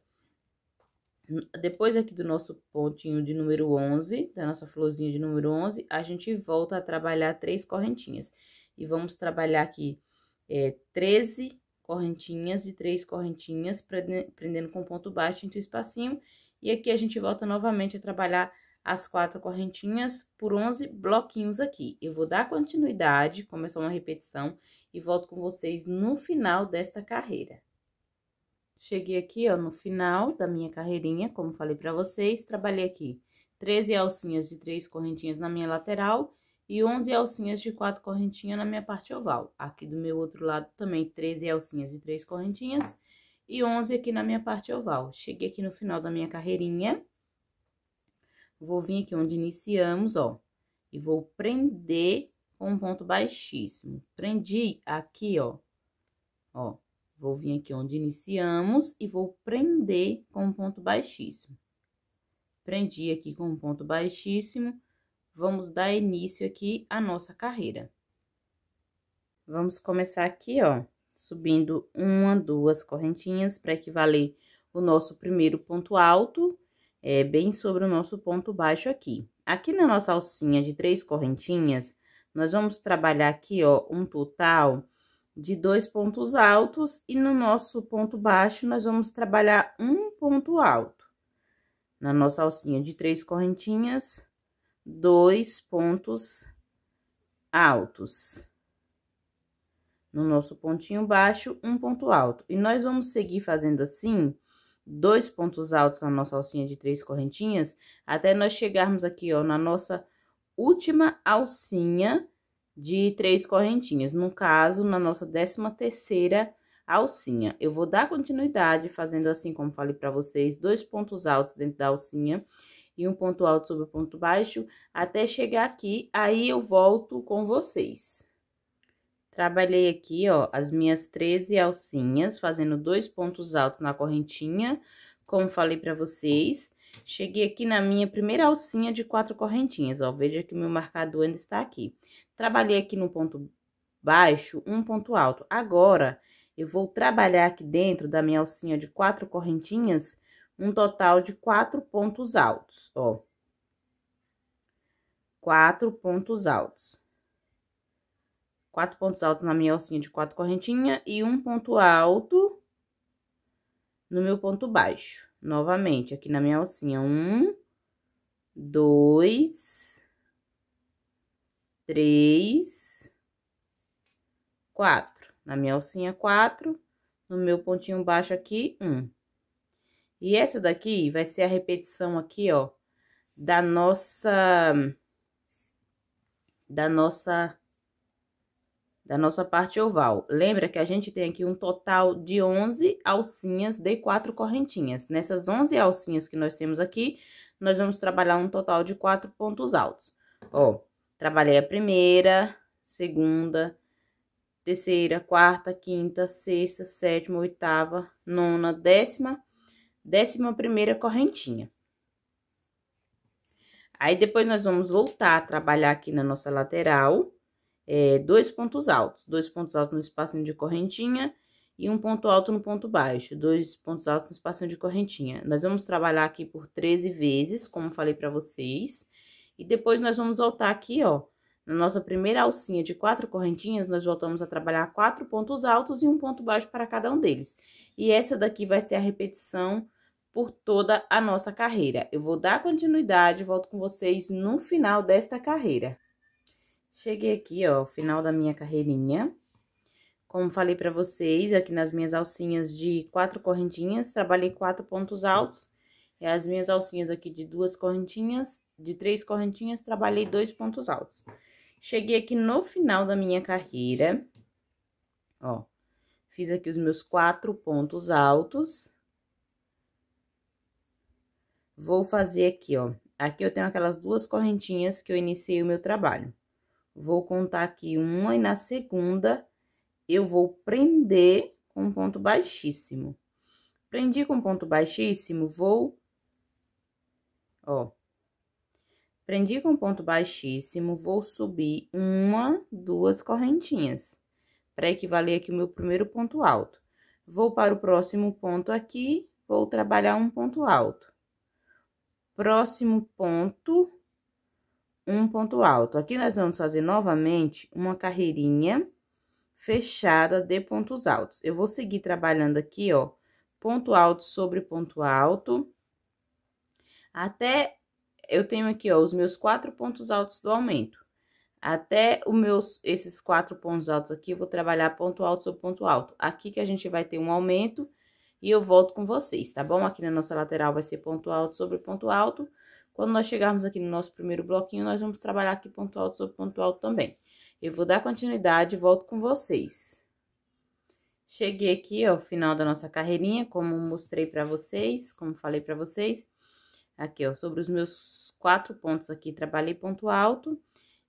Depois aqui do nosso pontinho de número 11, da nossa florzinha de número 11, a gente volta a trabalhar três correntinhas. E vamos trabalhar aqui é, 13 correntinhas e três correntinhas, prendendo com ponto baixo entre o espacinho e aqui a gente volta novamente a trabalhar as quatro correntinhas por 11 bloquinhos aqui. Eu vou dar continuidade, começou é uma repetição, e volto com vocês no final desta carreira. Cheguei aqui, ó, no final da minha carreirinha, como falei pra vocês, trabalhei aqui 13 alcinhas de três correntinhas na minha lateral e 11 alcinhas de quatro correntinhas na minha parte oval. Aqui do meu outro lado também 13 alcinhas de três correntinhas e 11 aqui na minha parte oval. Cheguei aqui no final da minha carreirinha. Vou vir aqui onde iniciamos, ó, e vou prender com um ponto baixíssimo. Prendi aqui, ó, ó, vou vir aqui onde iniciamos e vou prender com um ponto baixíssimo. Prendi aqui com um ponto baixíssimo, vamos dar início aqui à nossa carreira. Vamos começar aqui, ó subindo uma, duas correntinhas para equivaler o nosso primeiro ponto alto, é, bem sobre o nosso ponto baixo aqui. Aqui na nossa alcinha de três correntinhas, nós vamos trabalhar aqui, ó, um total de dois pontos altos e no nosso ponto baixo nós vamos trabalhar um ponto alto. Na nossa alcinha de três correntinhas, dois pontos altos no nosso pontinho baixo, um ponto alto. E nós vamos seguir fazendo assim, dois pontos altos na nossa alcinha de três correntinhas, até nós chegarmos aqui, ó, na nossa última alcinha de três correntinhas. No caso, na nossa décima terceira alcinha. Eu vou dar continuidade fazendo assim, como falei pra vocês, dois pontos altos dentro da alcinha e um ponto alto sobre o ponto baixo, até chegar aqui, aí eu volto com vocês. Trabalhei aqui, ó, as minhas 13 alcinhas, fazendo dois pontos altos na correntinha, como falei pra vocês. Cheguei aqui na minha primeira alcinha de quatro correntinhas, ó, veja que o meu marcador ainda está aqui. Trabalhei aqui no ponto baixo, um ponto alto. Agora, eu vou trabalhar aqui dentro da minha alcinha de quatro correntinhas, um total de quatro pontos altos, ó. Quatro pontos altos quatro pontos altos na minha alcinha de quatro correntinhas e um ponto alto no meu ponto baixo. Novamente, aqui na minha alcinha, um, dois, três, quatro. Na minha alcinha, quatro, no meu pontinho baixo aqui, um. E essa daqui vai ser a repetição aqui, ó, da nossa... Da nossa da nossa parte oval. Lembra que a gente tem aqui um total de 11 alcinhas de quatro correntinhas. Nessas 11 alcinhas que nós temos aqui, nós vamos trabalhar um total de quatro pontos altos. Ó, trabalhei a primeira, segunda, terceira, quarta, quinta, sexta, sétima, oitava, nona, décima, décima primeira correntinha. Aí, depois, nós vamos voltar a trabalhar aqui na nossa lateral é, dois pontos altos, dois pontos altos no espacinho de correntinha e um ponto alto no ponto baixo, dois pontos altos no espacinho de correntinha. Nós vamos trabalhar aqui por 13 vezes, como falei para vocês, e depois nós vamos voltar aqui, ó, na nossa primeira alcinha de quatro correntinhas, nós voltamos a trabalhar quatro pontos altos e um ponto baixo para cada um deles. E essa daqui vai ser a repetição por toda a nossa carreira. Eu vou dar continuidade, volto com vocês no final desta carreira. Cheguei aqui, ó, final da minha carreirinha. Como falei pra vocês, aqui nas minhas alcinhas de quatro correntinhas, trabalhei quatro pontos altos. E as minhas alcinhas aqui de duas correntinhas, de três correntinhas, trabalhei dois pontos altos. Cheguei aqui no final da minha carreira, ó, fiz aqui os meus quatro pontos altos. Vou fazer aqui, ó, aqui eu tenho aquelas duas correntinhas que eu iniciei o meu trabalho. Vou contar aqui uma e na segunda eu vou prender com ponto baixíssimo. Prendi com ponto baixíssimo, vou... Ó. Prendi com ponto baixíssimo, vou subir uma, duas correntinhas. Para equivaler aqui o meu primeiro ponto alto. Vou para o próximo ponto aqui, vou trabalhar um ponto alto. Próximo ponto, um ponto alto. Aqui nós vamos fazer novamente uma carreirinha fechada de pontos altos. Eu vou seguir trabalhando aqui, ó, ponto alto sobre ponto alto, até eu tenho aqui, ó, os meus quatro pontos altos do aumento. Até os meus, esses quatro pontos altos aqui, eu vou trabalhar ponto alto sobre ponto alto. Aqui que a gente vai ter um aumento e eu volto com vocês, tá bom? Aqui na nossa lateral vai ser ponto alto sobre ponto alto. Quando nós chegarmos aqui no nosso primeiro bloquinho, nós vamos trabalhar aqui ponto alto sobre ponto alto também. Eu vou dar continuidade e volto com vocês. Cheguei aqui ao final da nossa carreirinha, como mostrei para vocês, como falei para vocês. Aqui, ó, sobre os meus quatro pontos aqui, trabalhei ponto alto.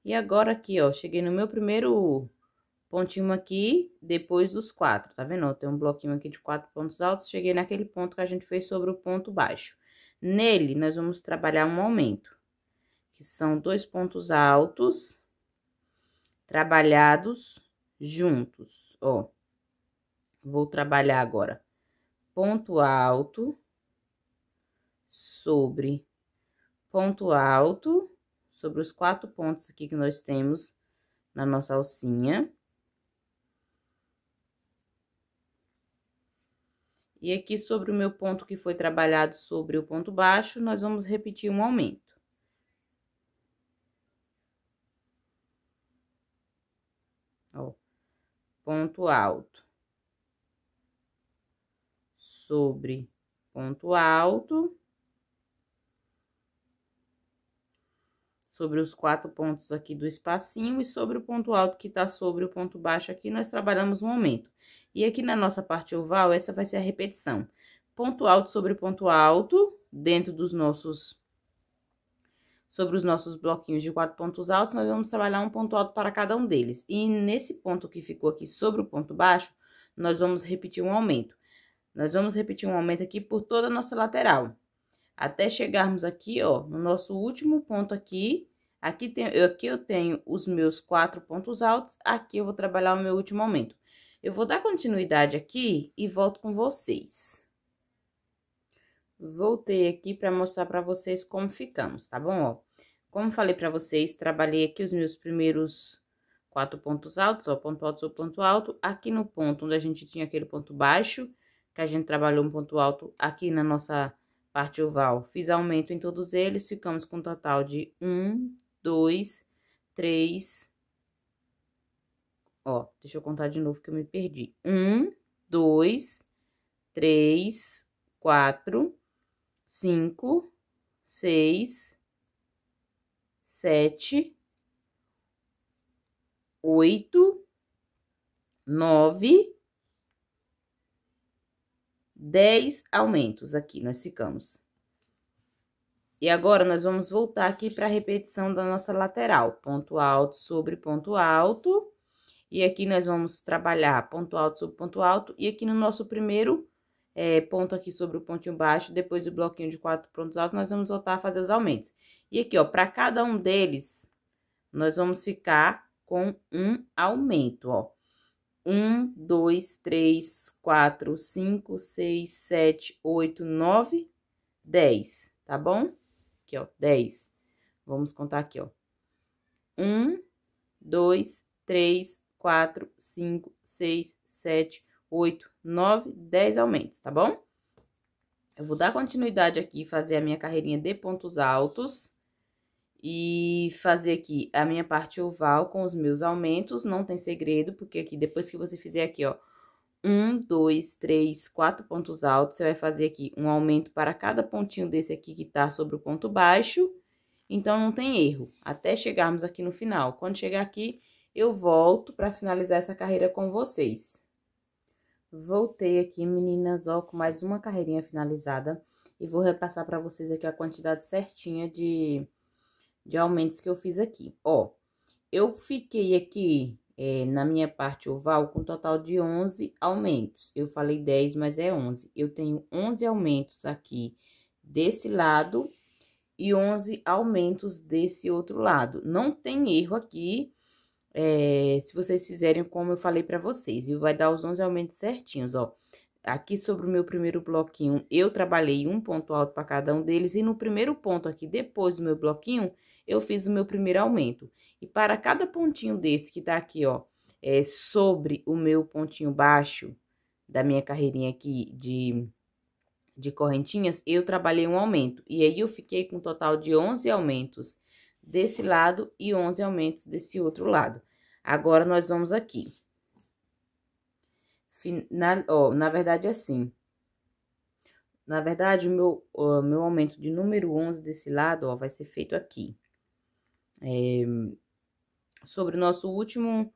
E agora aqui, ó, cheguei no meu primeiro pontinho aqui, depois dos quatro, tá vendo? Tem um bloquinho aqui de quatro pontos altos, cheguei naquele ponto que a gente fez sobre o ponto baixo. Nele, nós vamos trabalhar um aumento, que são dois pontos altos trabalhados juntos, ó. Vou trabalhar agora ponto alto sobre ponto alto sobre os quatro pontos aqui que nós temos na nossa alcinha. E aqui sobre o meu ponto que foi trabalhado sobre o ponto baixo, nós vamos repetir um aumento. Ó, ponto alto. Sobre ponto alto. Sobre os quatro pontos aqui do espacinho e sobre o ponto alto que está sobre o ponto baixo aqui, nós trabalhamos um aumento. E aqui na nossa parte oval, essa vai ser a repetição. Ponto alto sobre ponto alto, dentro dos nossos... Sobre os nossos bloquinhos de quatro pontos altos, nós vamos trabalhar um ponto alto para cada um deles. E nesse ponto que ficou aqui sobre o ponto baixo, nós vamos repetir um aumento. Nós vamos repetir um aumento aqui por toda a nossa lateral. Até chegarmos aqui, ó, no nosso último ponto aqui. Aqui, tem, aqui eu tenho os meus quatro pontos altos, aqui eu vou trabalhar o meu último aumento. Eu vou dar continuidade aqui e volto com vocês. Voltei aqui para mostrar para vocês como ficamos, tá bom? Ó, como falei para vocês, trabalhei aqui os meus primeiros quatro pontos altos, ó, ponto alto o ponto alto. Aqui no ponto onde a gente tinha aquele ponto baixo, que a gente trabalhou um ponto alto aqui na nossa parte oval, fiz aumento em todos eles, ficamos com um total de um, dois, três, Ó, deixa eu contar de novo que eu me perdi. Um, dois, três, quatro, cinco, seis, sete, oito, nove, dez aumentos aqui, nós ficamos. E agora, nós vamos voltar aqui para a repetição da nossa lateral. Ponto alto sobre ponto alto e aqui nós vamos trabalhar ponto alto sobre ponto alto. E aqui no nosso primeiro é, ponto aqui sobre o pontinho baixo, depois do bloquinho de quatro pontos altos, nós vamos voltar a fazer os aumentos. E aqui, ó, para cada um deles, nós vamos ficar com um aumento, ó. Um, dois, três, quatro, cinco, seis, sete, oito, nove, dez, tá bom? Aqui, ó, dez. Vamos contar aqui, ó. Um, dois, três, 4, 5, 6, 7, 8, 9, 10 aumentos, tá bom? Eu vou dar continuidade aqui, fazer a minha carreirinha de pontos altos. E fazer aqui a minha parte oval com os meus aumentos, não tem segredo, porque aqui, depois que você fizer aqui, ó, um, dois, três, quatro pontos altos, você vai fazer aqui um aumento para cada pontinho desse aqui que tá sobre o ponto baixo. Então, não tem erro, até chegarmos aqui no final. Quando chegar aqui, eu volto para finalizar essa carreira com vocês. Voltei aqui, meninas, ó, com mais uma carreirinha finalizada. E vou repassar para vocês aqui a quantidade certinha de, de aumentos que eu fiz aqui. Ó, eu fiquei aqui é, na minha parte oval com um total de 11 aumentos. Eu falei 10, mas é 11. Eu tenho 11 aumentos aqui desse lado e 11 aumentos desse outro lado. Não tem erro aqui é, se vocês fizerem como eu falei para vocês, e vai dar os 11 aumentos certinhos, ó. Aqui sobre o meu primeiro bloquinho, eu trabalhei um ponto alto para cada um deles, e no primeiro ponto aqui, depois do meu bloquinho, eu fiz o meu primeiro aumento. E para cada pontinho desse que tá aqui, ó, é, sobre o meu pontinho baixo da minha carreirinha aqui de, de correntinhas, eu trabalhei um aumento. E aí, eu fiquei com um total de 11 aumentos desse lado e 11 aumentos desse outro lado. Agora, nós vamos aqui. Final, ó, na verdade, é assim. Na verdade, o meu, ó, meu aumento de número 11 desse lado, ó, vai ser feito aqui. É, sobre o nosso último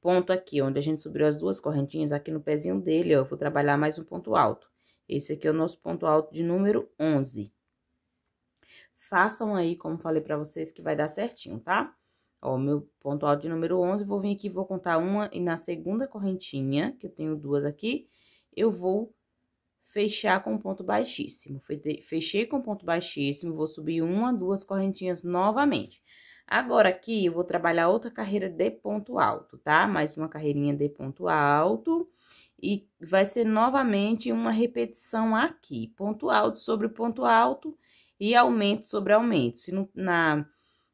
ponto aqui, onde a gente subiu as duas correntinhas, aqui no pezinho dele, ó, eu vou trabalhar mais um ponto alto. Esse aqui é o nosso ponto alto de número 11. Façam aí, como falei pra vocês, que vai dar certinho, tá? Ó, meu ponto alto de número 11, vou vir aqui e vou contar uma. E na segunda correntinha, que eu tenho duas aqui, eu vou fechar com ponto baixíssimo. Fechei com ponto baixíssimo, vou subir uma, duas correntinhas novamente. Agora, aqui, eu vou trabalhar outra carreira de ponto alto, tá? Mais uma carreirinha de ponto alto. E vai ser novamente uma repetição aqui. Ponto alto sobre ponto alto e aumento sobre aumento. Se no, na,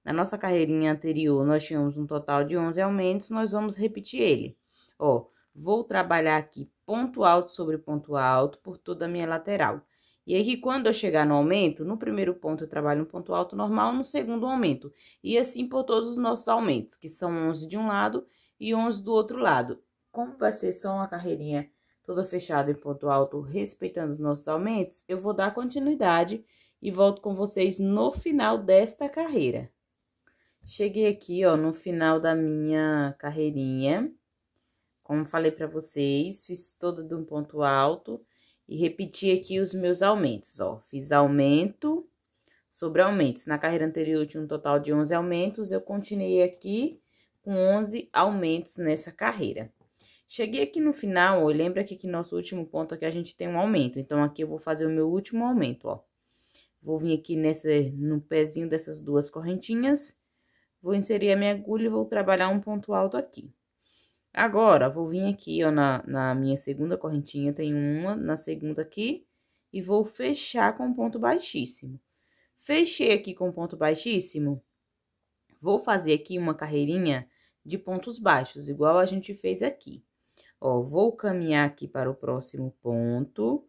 na nossa carreirinha anterior nós tínhamos um total de 11 aumentos, nós vamos repetir ele. Ó, vou trabalhar aqui ponto alto sobre ponto alto por toda a minha lateral. E aí, quando eu chegar no aumento, no primeiro ponto eu trabalho um ponto alto normal, no segundo aumento. E assim por todos os nossos aumentos, que são 11 de um lado e 11 do outro lado. Como vai ser só uma carreirinha toda fechada em ponto alto, respeitando os nossos aumentos, eu vou dar continuidade e volto com vocês no final desta carreira. Cheguei aqui, ó, no final da minha carreirinha. Como falei para vocês, fiz toda de um ponto alto e repeti aqui os meus aumentos, ó. Fiz aumento sobre aumentos. Na carreira anterior eu tinha um total de 11 aumentos, eu continuei aqui com 11 aumentos nessa carreira. Cheguei aqui no final, ó, lembra que aqui nosso último ponto aqui é a gente tem um aumento. Então, aqui eu vou fazer o meu último aumento, ó. Vou vir aqui nesse, no pezinho dessas duas correntinhas, vou inserir a minha agulha e vou trabalhar um ponto alto aqui. Agora, vou vir aqui, ó, na, na minha segunda correntinha, tem uma na segunda aqui, e vou fechar com ponto baixíssimo. Fechei aqui com ponto baixíssimo, vou fazer aqui uma carreirinha de pontos baixos, igual a gente fez aqui. Ó, vou caminhar aqui para o próximo ponto,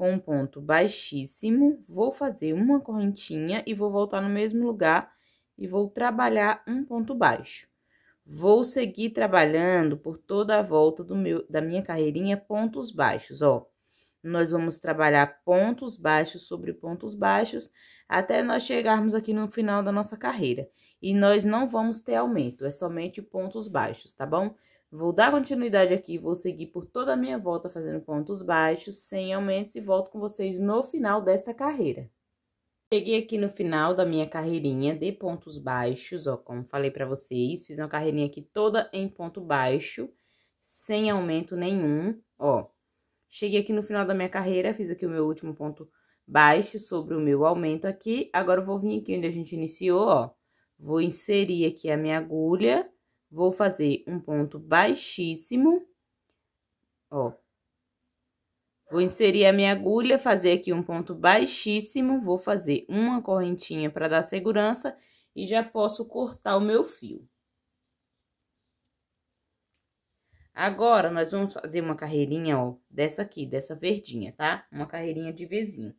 com um ponto baixíssimo, vou fazer uma correntinha e vou voltar no mesmo lugar e vou trabalhar um ponto baixo. Vou seguir trabalhando por toda a volta do meu, da minha carreirinha pontos baixos, ó. Nós vamos trabalhar pontos baixos sobre pontos baixos até nós chegarmos aqui no final da nossa carreira. E nós não vamos ter aumento, é somente pontos baixos, tá bom? Vou dar continuidade aqui, vou seguir por toda a minha volta fazendo pontos baixos, sem aumentos e volto com vocês no final desta carreira. Cheguei aqui no final da minha carreirinha de pontos baixos, ó, como falei pra vocês, fiz uma carreirinha aqui toda em ponto baixo, sem aumento nenhum, ó. Cheguei aqui no final da minha carreira, fiz aqui o meu último ponto baixo sobre o meu aumento aqui, agora eu vou vir aqui onde a gente iniciou, ó. Vou inserir aqui a minha agulha vou fazer um ponto baixíssimo, ó. Vou inserir a minha agulha, fazer aqui um ponto baixíssimo, vou fazer uma correntinha para dar segurança e já posso cortar o meu fio. Agora, nós vamos fazer uma carreirinha, ó, dessa aqui, dessa verdinha, tá? Uma carreirinha de vizinho.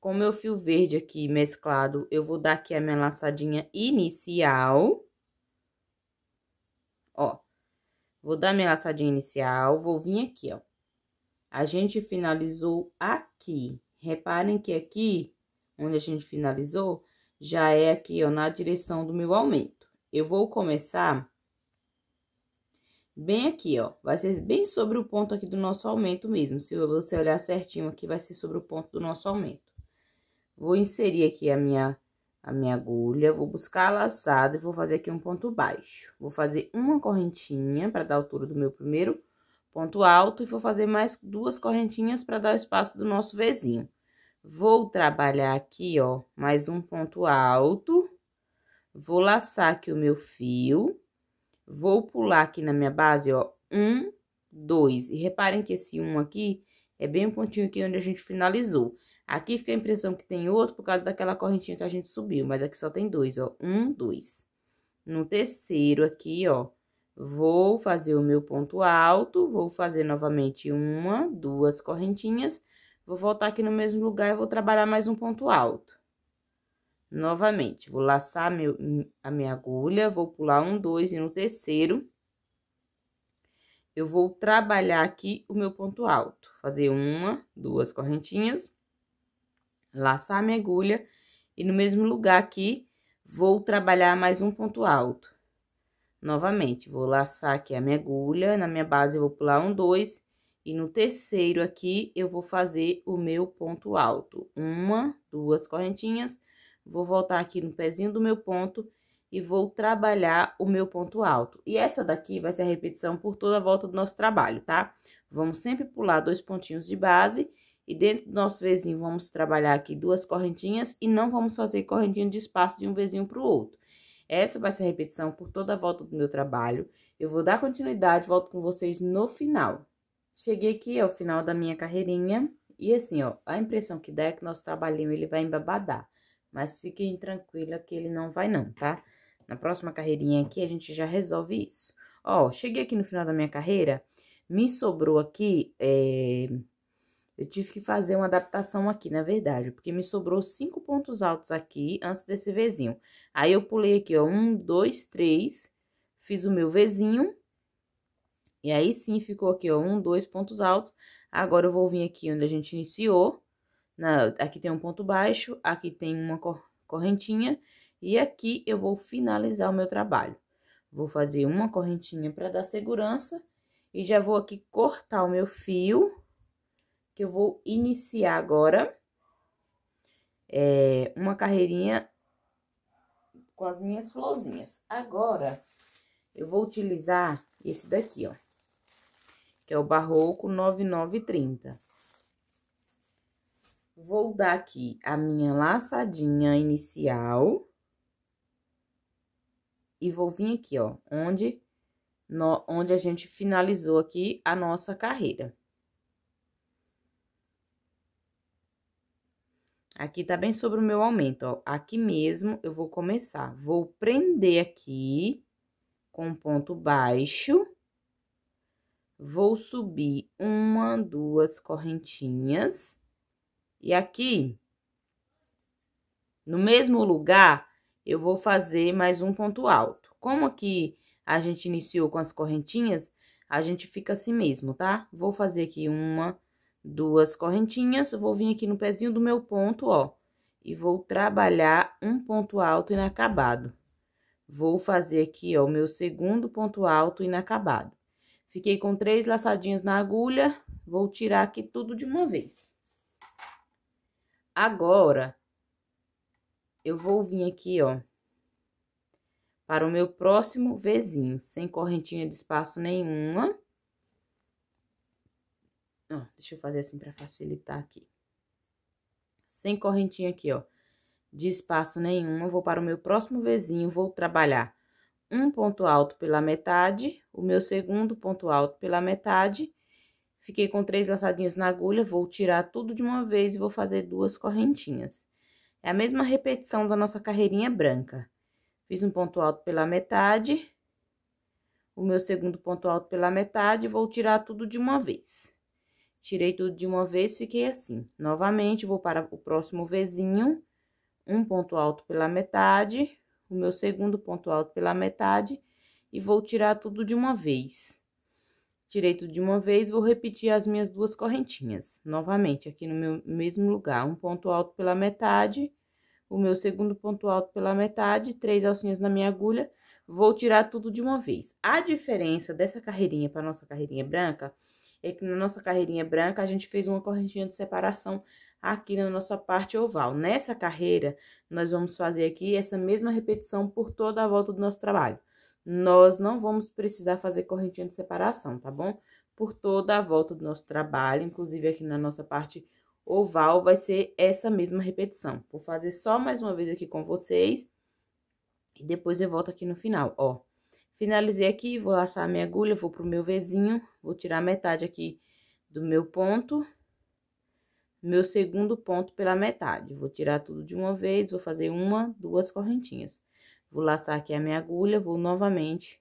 Com o meu fio verde aqui mesclado, eu vou dar aqui a minha laçadinha inicial. Vou dar minha laçadinha inicial, vou vir aqui, ó. A gente finalizou aqui. Reparem que aqui, onde a gente finalizou, já é aqui, ó, na direção do meu aumento. Eu vou começar bem aqui, ó. Vai ser bem sobre o ponto aqui do nosso aumento mesmo. Se você olhar certinho aqui, vai ser sobre o ponto do nosso aumento. Vou inserir aqui a minha a minha agulha, vou buscar a laçada e vou fazer aqui um ponto baixo. Vou fazer uma correntinha para dar a altura do meu primeiro ponto alto e vou fazer mais duas correntinhas para dar o espaço do nosso vizinho. Vou trabalhar aqui, ó, mais um ponto alto, vou laçar aqui o meu fio, vou pular aqui na minha base, ó, um, dois. E reparem que esse um aqui é bem o pontinho aqui onde a gente finalizou. Aqui fica a impressão que tem outro por causa daquela correntinha que a gente subiu, mas aqui só tem dois, ó. Um, dois. No terceiro aqui, ó, vou fazer o meu ponto alto, vou fazer novamente uma, duas correntinhas, vou voltar aqui no mesmo lugar e vou trabalhar mais um ponto alto. Novamente, vou laçar meu, a minha agulha, vou pular um, dois e no terceiro eu vou trabalhar aqui o meu ponto alto. Fazer uma, duas correntinhas, laçar minha agulha e no mesmo lugar aqui vou trabalhar mais um ponto alto. Novamente, vou laçar aqui a minha agulha, na minha base eu vou pular um, dois, e no terceiro aqui eu vou fazer o meu ponto alto. Uma, duas correntinhas, vou voltar aqui no pezinho do meu ponto e vou trabalhar o meu ponto alto. E essa daqui vai ser a repetição por toda a volta do nosso trabalho, tá? Vamos sempre pular dois pontinhos de base e dentro do nosso vizinho, vamos trabalhar aqui duas correntinhas e não vamos fazer correntinha de espaço de um vizinho para o outro. Essa vai ser a repetição por toda a volta do meu trabalho. Eu vou dar continuidade, volto com vocês no final. Cheguei aqui ao é final da minha carreirinha e assim, ó, a impressão que dá é que nosso trabalhinho ele vai embabadar. Mas fiquem tranquila que ele não vai não, tá? Na próxima carreirinha aqui a gente já resolve isso. Ó, cheguei aqui no final da minha carreira, me sobrou aqui... É eu tive que fazer uma adaptação aqui, na verdade, porque me sobrou cinco pontos altos aqui antes desse Vzinho. Aí, eu pulei aqui, ó, um, dois, três, fiz o meu Vzinho. E aí, sim, ficou aqui, ó, um, dois pontos altos. Agora, eu vou vir aqui onde a gente iniciou. Na, aqui tem um ponto baixo, aqui tem uma correntinha. E aqui, eu vou finalizar o meu trabalho. Vou fazer uma correntinha para dar segurança. E já vou aqui cortar o meu fio que eu vou iniciar agora é, uma carreirinha com as minhas florzinhas. Agora, eu vou utilizar esse daqui, ó, que é o Barroco 9930. Vou dar aqui a minha laçadinha inicial e vou vir aqui, ó, onde, no, onde a gente finalizou aqui a nossa carreira. Aqui tá bem sobre o meu aumento, ó. Aqui mesmo eu vou começar. Vou prender aqui com ponto baixo. Vou subir uma, duas correntinhas. E aqui, no mesmo lugar, eu vou fazer mais um ponto alto. Como aqui a gente iniciou com as correntinhas, a gente fica assim mesmo, tá? Vou fazer aqui uma, duas correntinhas, vou vir aqui no pezinho do meu ponto, ó, e vou trabalhar um ponto alto inacabado. Vou fazer aqui, ó, o meu segundo ponto alto inacabado. Fiquei com três laçadinhas na agulha, vou tirar aqui tudo de uma vez. Agora, eu vou vir aqui, ó, para o meu próximo vizinho, sem correntinha de espaço nenhuma. Ó, deixa eu fazer assim para facilitar aqui. Sem correntinha aqui, ó. De espaço nenhum, eu vou para o meu próximo vizinho, vou trabalhar um ponto alto pela metade, o meu segundo ponto alto pela metade. Fiquei com três laçadinhas na agulha, vou tirar tudo de uma vez e vou fazer duas correntinhas. É a mesma repetição da nossa carreirinha branca. Fiz um ponto alto pela metade, o meu segundo ponto alto pela metade, vou tirar tudo de uma vez. Tirei tudo de uma vez, fiquei assim. Novamente, vou para o próximo vizinho. Um ponto alto pela metade, o meu segundo ponto alto pela metade. E vou tirar tudo de uma vez. Tirei tudo de uma vez, vou repetir as minhas duas correntinhas. Novamente, aqui no meu mesmo lugar. Um ponto alto pela metade, o meu segundo ponto alto pela metade. Três alcinhas na minha agulha vou tirar tudo de uma vez. A diferença dessa carreirinha para nossa carreirinha branca é que na nossa carreirinha branca a gente fez uma correntinha de separação aqui na nossa parte oval. Nessa carreira, nós vamos fazer aqui essa mesma repetição por toda a volta do nosso trabalho. Nós não vamos precisar fazer correntinha de separação, tá bom? Por toda a volta do nosso trabalho, inclusive aqui na nossa parte oval, vai ser essa mesma repetição. Vou fazer só mais uma vez aqui com vocês e depois eu volto aqui no final, ó. Finalizei aqui, vou laçar a minha agulha, vou pro meu Vzinho, vou tirar metade aqui do meu ponto, meu segundo ponto pela metade. Vou tirar tudo de uma vez, vou fazer uma, duas correntinhas. Vou laçar aqui a minha agulha, vou novamente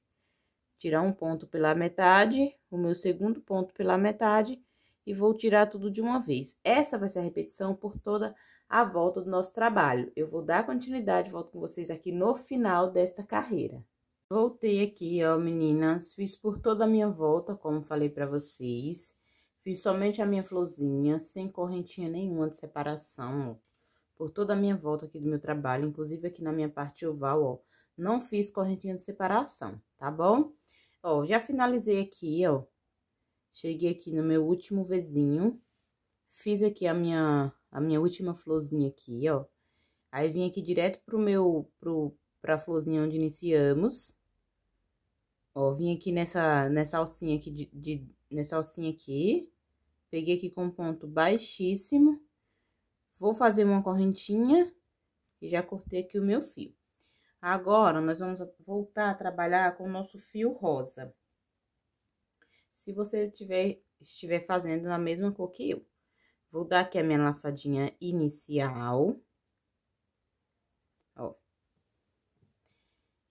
tirar um ponto pela metade, o meu segundo ponto pela metade, e vou tirar tudo de uma vez. Essa vai ser a repetição por toda a volta do nosso trabalho. Eu vou dar continuidade, volto com vocês aqui no final desta carreira. Voltei aqui, ó, meninas. Fiz por toda a minha volta, como falei pra vocês. Fiz somente a minha florzinha, sem correntinha nenhuma de separação, ó. Por toda a minha volta aqui do meu trabalho, inclusive aqui na minha parte oval, ó. Não fiz correntinha de separação, tá bom? Ó, já finalizei aqui, ó. Cheguei aqui no meu último vizinho. Fiz aqui a minha, a minha última florzinha aqui, ó. Aí, vim aqui direto pro meu, pro, pra florzinha onde iniciamos Ó, vim aqui nessa, nessa alcinha aqui, de, de, nessa alcinha aqui, peguei aqui com ponto baixíssimo, vou fazer uma correntinha e já cortei aqui o meu fio. Agora, nós vamos voltar a trabalhar com o nosso fio rosa. Se você tiver, estiver fazendo na mesma cor que eu. Vou dar aqui a minha laçadinha inicial. Ó.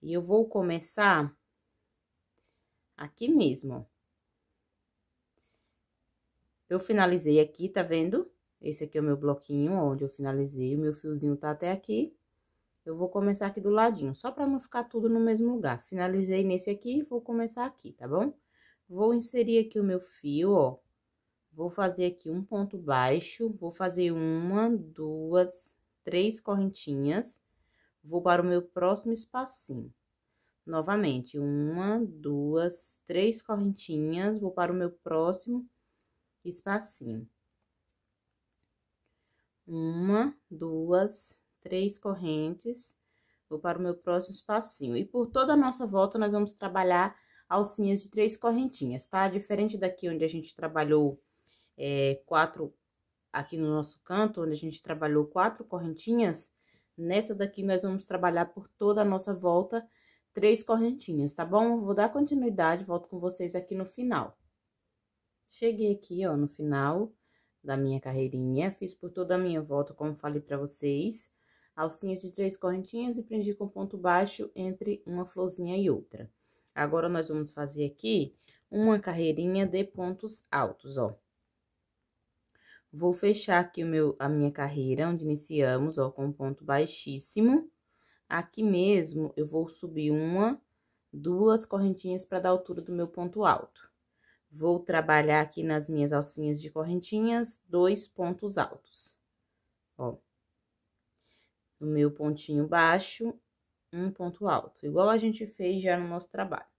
E eu vou começar aqui mesmo. Eu finalizei aqui, tá vendo? Esse aqui é o meu bloquinho, onde eu finalizei, o meu fiozinho tá até aqui. Eu vou começar aqui do ladinho, só pra não ficar tudo no mesmo lugar. Finalizei nesse aqui vou começar aqui, tá bom? Vou inserir aqui o meu fio, ó. Vou fazer aqui um ponto baixo, vou fazer uma, duas, três correntinhas. Vou para o meu próximo espacinho. Novamente, uma, duas, três correntinhas, vou para o meu próximo espacinho. Uma, duas, três correntes, vou para o meu próximo espacinho. E por toda a nossa volta, nós vamos trabalhar alcinhas de três correntinhas, tá? Diferente daqui onde a gente trabalhou é, quatro, aqui no nosso canto, onde a gente trabalhou quatro correntinhas, nessa daqui nós vamos trabalhar por toda a nossa volta três correntinhas, tá bom? Vou dar continuidade, volto com vocês aqui no final. Cheguei aqui, ó, no final da minha carreirinha, fiz por toda a minha volta, como falei pra vocês. Alcinhas de três correntinhas e prendi com ponto baixo entre uma florzinha e outra. Agora, nós vamos fazer aqui uma carreirinha de pontos altos, ó. Vou fechar aqui o meu, a minha carreira, onde iniciamos, ó, com ponto baixíssimo. Aqui mesmo, eu vou subir uma, duas correntinhas para dar altura do meu ponto alto. Vou trabalhar aqui nas minhas alcinhas de correntinhas, dois pontos altos. Ó. No meu pontinho baixo, um ponto alto. Igual a gente fez já no nosso trabalho.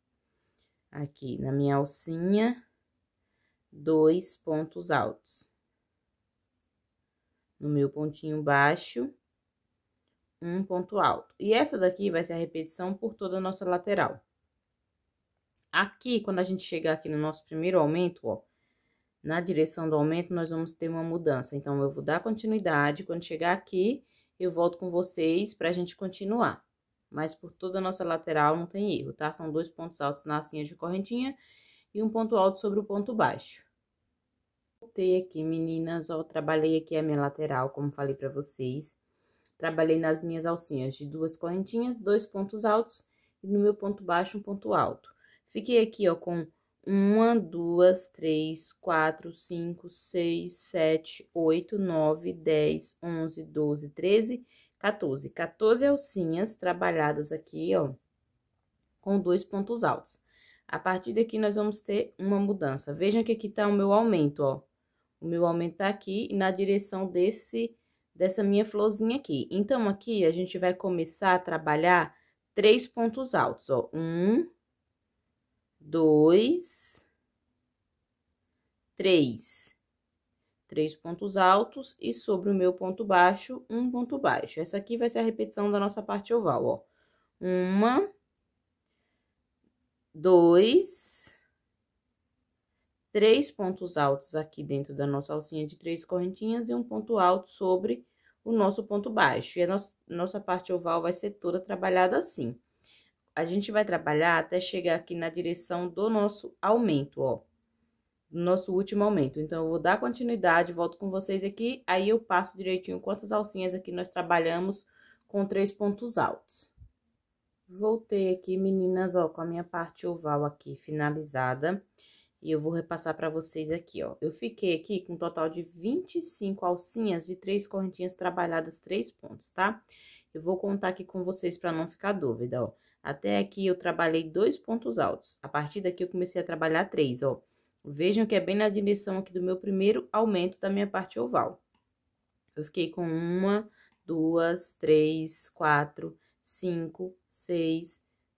Aqui na minha alcinha, dois pontos altos. No meu pontinho baixo, um ponto alto. E essa daqui vai ser a repetição por toda a nossa lateral. Aqui, quando a gente chegar aqui no nosso primeiro aumento, ó, na direção do aumento, nós vamos ter uma mudança. Então, eu vou dar continuidade, quando chegar aqui, eu volto com vocês para a gente continuar. Mas por toda a nossa lateral não tem erro, tá? São dois pontos altos na assinha de correntinha e um ponto alto sobre o ponto baixo. Voltei aqui, meninas, ó, trabalhei aqui a minha lateral, como falei para vocês. Trabalhei nas minhas alcinhas de duas correntinhas, dois pontos altos e no meu ponto baixo um ponto alto. Fiquei aqui, ó, com uma, duas, três, quatro, cinco, seis, sete, oito, nove, dez, onze, doze, treze, quatorze. Quatorze alcinhas trabalhadas aqui, ó, com dois pontos altos. A partir daqui, nós vamos ter uma mudança. Vejam que aqui tá o meu aumento, ó. O meu aumento tá aqui na direção desse dessa minha florzinha aqui. Então, aqui, a gente vai começar a trabalhar três pontos altos, ó. Um, dois, três. Três pontos altos e sobre o meu ponto baixo, um ponto baixo. Essa aqui vai ser a repetição da nossa parte oval, ó. Uma, dois três pontos altos aqui dentro da nossa alcinha de três correntinhas e um ponto alto sobre o nosso ponto baixo. E a nossa, nossa parte oval vai ser toda trabalhada assim. A gente vai trabalhar até chegar aqui na direção do nosso aumento, ó. Nosso último aumento. Então, eu vou dar continuidade, volto com vocês aqui, aí eu passo direitinho quantas alcinhas aqui nós trabalhamos com três pontos altos. Voltei aqui, meninas, ó, com a minha parte oval aqui finalizada. E eu vou repassar para vocês aqui, ó. Eu fiquei aqui com um total de 25 alcinhas de três correntinhas trabalhadas três pontos, tá? Eu vou contar aqui com vocês para não ficar dúvida, ó. Até aqui eu trabalhei dois pontos altos. A partir daqui eu comecei a trabalhar três, ó. Vejam que é bem na direção aqui do meu primeiro aumento da minha parte oval. Eu fiquei com uma, duas, três, quatro, cinco, seis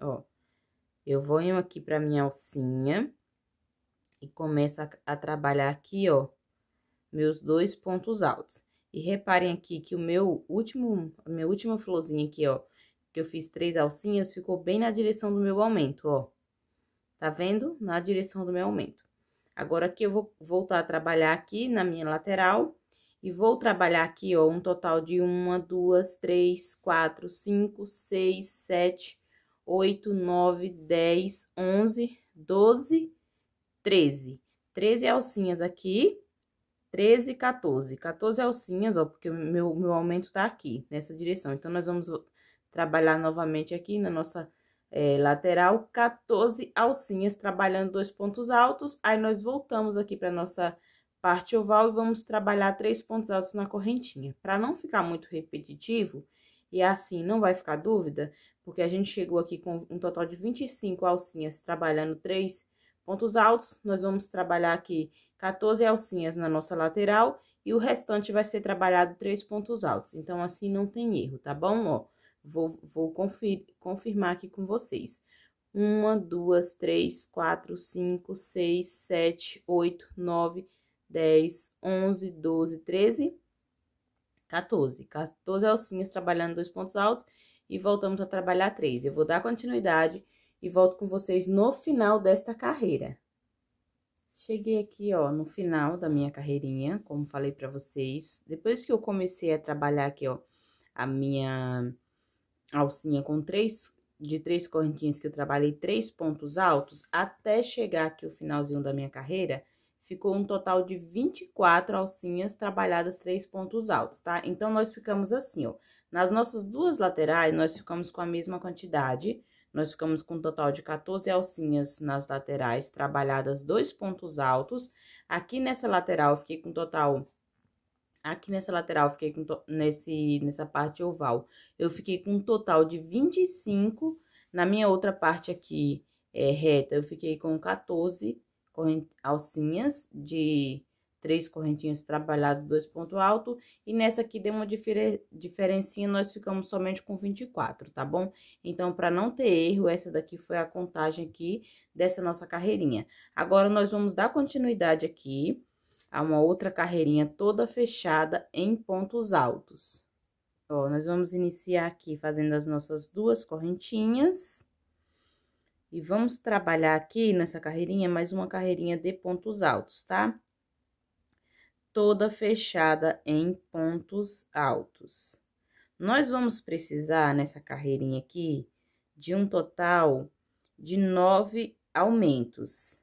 Ó, eu venho aqui pra minha alcinha e começo a, a trabalhar aqui, ó, meus dois pontos altos. E reparem aqui que o meu último, a minha última florzinha aqui, ó, que eu fiz três alcinhas, ficou bem na direção do meu aumento, ó. Tá vendo? Na direção do meu aumento. Agora, aqui eu vou voltar a trabalhar aqui na minha lateral e vou trabalhar aqui, ó, um total de uma, duas, três, quatro, cinco, seis, sete, 8, 9, 10, 11, 12, 13. 13 alcinhas aqui, 13 14. 14 alcinhas, ó, porque meu, meu aumento tá aqui, nessa direção. Então, nós vamos trabalhar novamente aqui na nossa é, lateral, 14 alcinhas, trabalhando dois pontos altos. Aí, nós voltamos aqui para nossa parte oval e vamos trabalhar três pontos altos na correntinha. Para não ficar muito repetitivo, e é assim, não vai ficar dúvida? Porque a gente chegou aqui com um total de 25 alcinhas, trabalhando três pontos altos. Nós vamos trabalhar aqui 14 alcinhas na nossa lateral e o restante vai ser trabalhado três pontos altos. Então, assim, não tem erro, tá bom? Ó, vou, vou confir confirmar aqui com vocês. Uma, duas, três, quatro, cinco, seis, sete, oito, nove, dez, onze, doze, treze... 14. 14 alcinhas trabalhando dois pontos altos e voltamos a trabalhar três. Eu vou dar continuidade e volto com vocês no final desta carreira. Cheguei aqui, ó, no final da minha carreirinha, como falei pra vocês. Depois que eu comecei a trabalhar aqui, ó, a minha alcinha com três, de três correntinhas que eu trabalhei três pontos altos, até chegar aqui o finalzinho da minha carreira, ficou um total de 24 alcinhas trabalhadas três pontos altos, tá? Então, nós ficamos assim, ó. Nas nossas duas laterais, nós ficamos com a mesma quantidade, nós ficamos com um total de 14 alcinhas nas laterais, trabalhadas dois pontos altos. Aqui nessa lateral, eu fiquei com um total... Aqui nessa lateral, eu fiquei com nesse nessa parte oval, eu fiquei com um total de 25. Na minha outra parte aqui, é, reta, eu fiquei com 14 alcinhas de três correntinhas trabalhadas, dois ponto alto. E nessa aqui deu uma diferen diferencinha, nós ficamos somente com 24, tá bom? Então, para não ter erro, essa daqui foi a contagem aqui dessa nossa carreirinha. Agora, nós vamos dar continuidade aqui a uma outra carreirinha toda fechada em pontos altos. Ó, nós vamos iniciar aqui fazendo as nossas duas correntinhas. E vamos trabalhar aqui nessa carreirinha mais uma carreirinha de pontos altos, tá? Toda fechada em pontos altos. Nós vamos precisar nessa carreirinha aqui de um total de nove aumentos.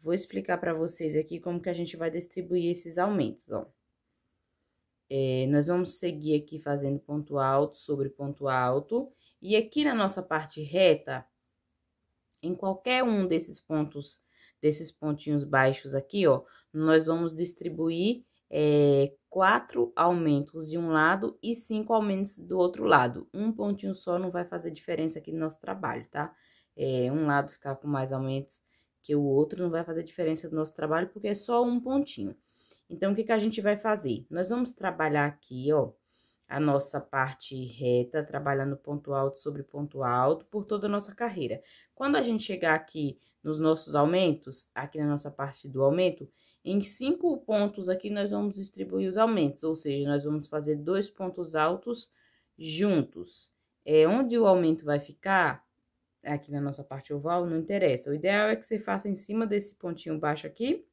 Vou explicar para vocês aqui como que a gente vai distribuir esses aumentos, ó. É, nós vamos seguir aqui fazendo ponto alto sobre ponto alto. E aqui na nossa parte reta, em qualquer um desses pontos, desses pontinhos baixos aqui, ó, nós vamos distribuir é, quatro aumentos de um lado e cinco aumentos do outro lado. Um pontinho só não vai fazer diferença aqui no nosso trabalho, tá? É, um lado ficar com mais aumentos que o outro não vai fazer diferença no nosso trabalho, porque é só um pontinho. Então, o que, que a gente vai fazer? Nós vamos trabalhar aqui, ó, a nossa parte reta, trabalhando ponto alto sobre ponto alto por toda a nossa carreira. Quando a gente chegar aqui nos nossos aumentos, aqui na nossa parte do aumento, em cinco pontos aqui nós vamos distribuir os aumentos, ou seja, nós vamos fazer dois pontos altos juntos. É, onde o aumento vai ficar, aqui na nossa parte oval, não interessa. O ideal é que você faça em cima desse pontinho baixo aqui,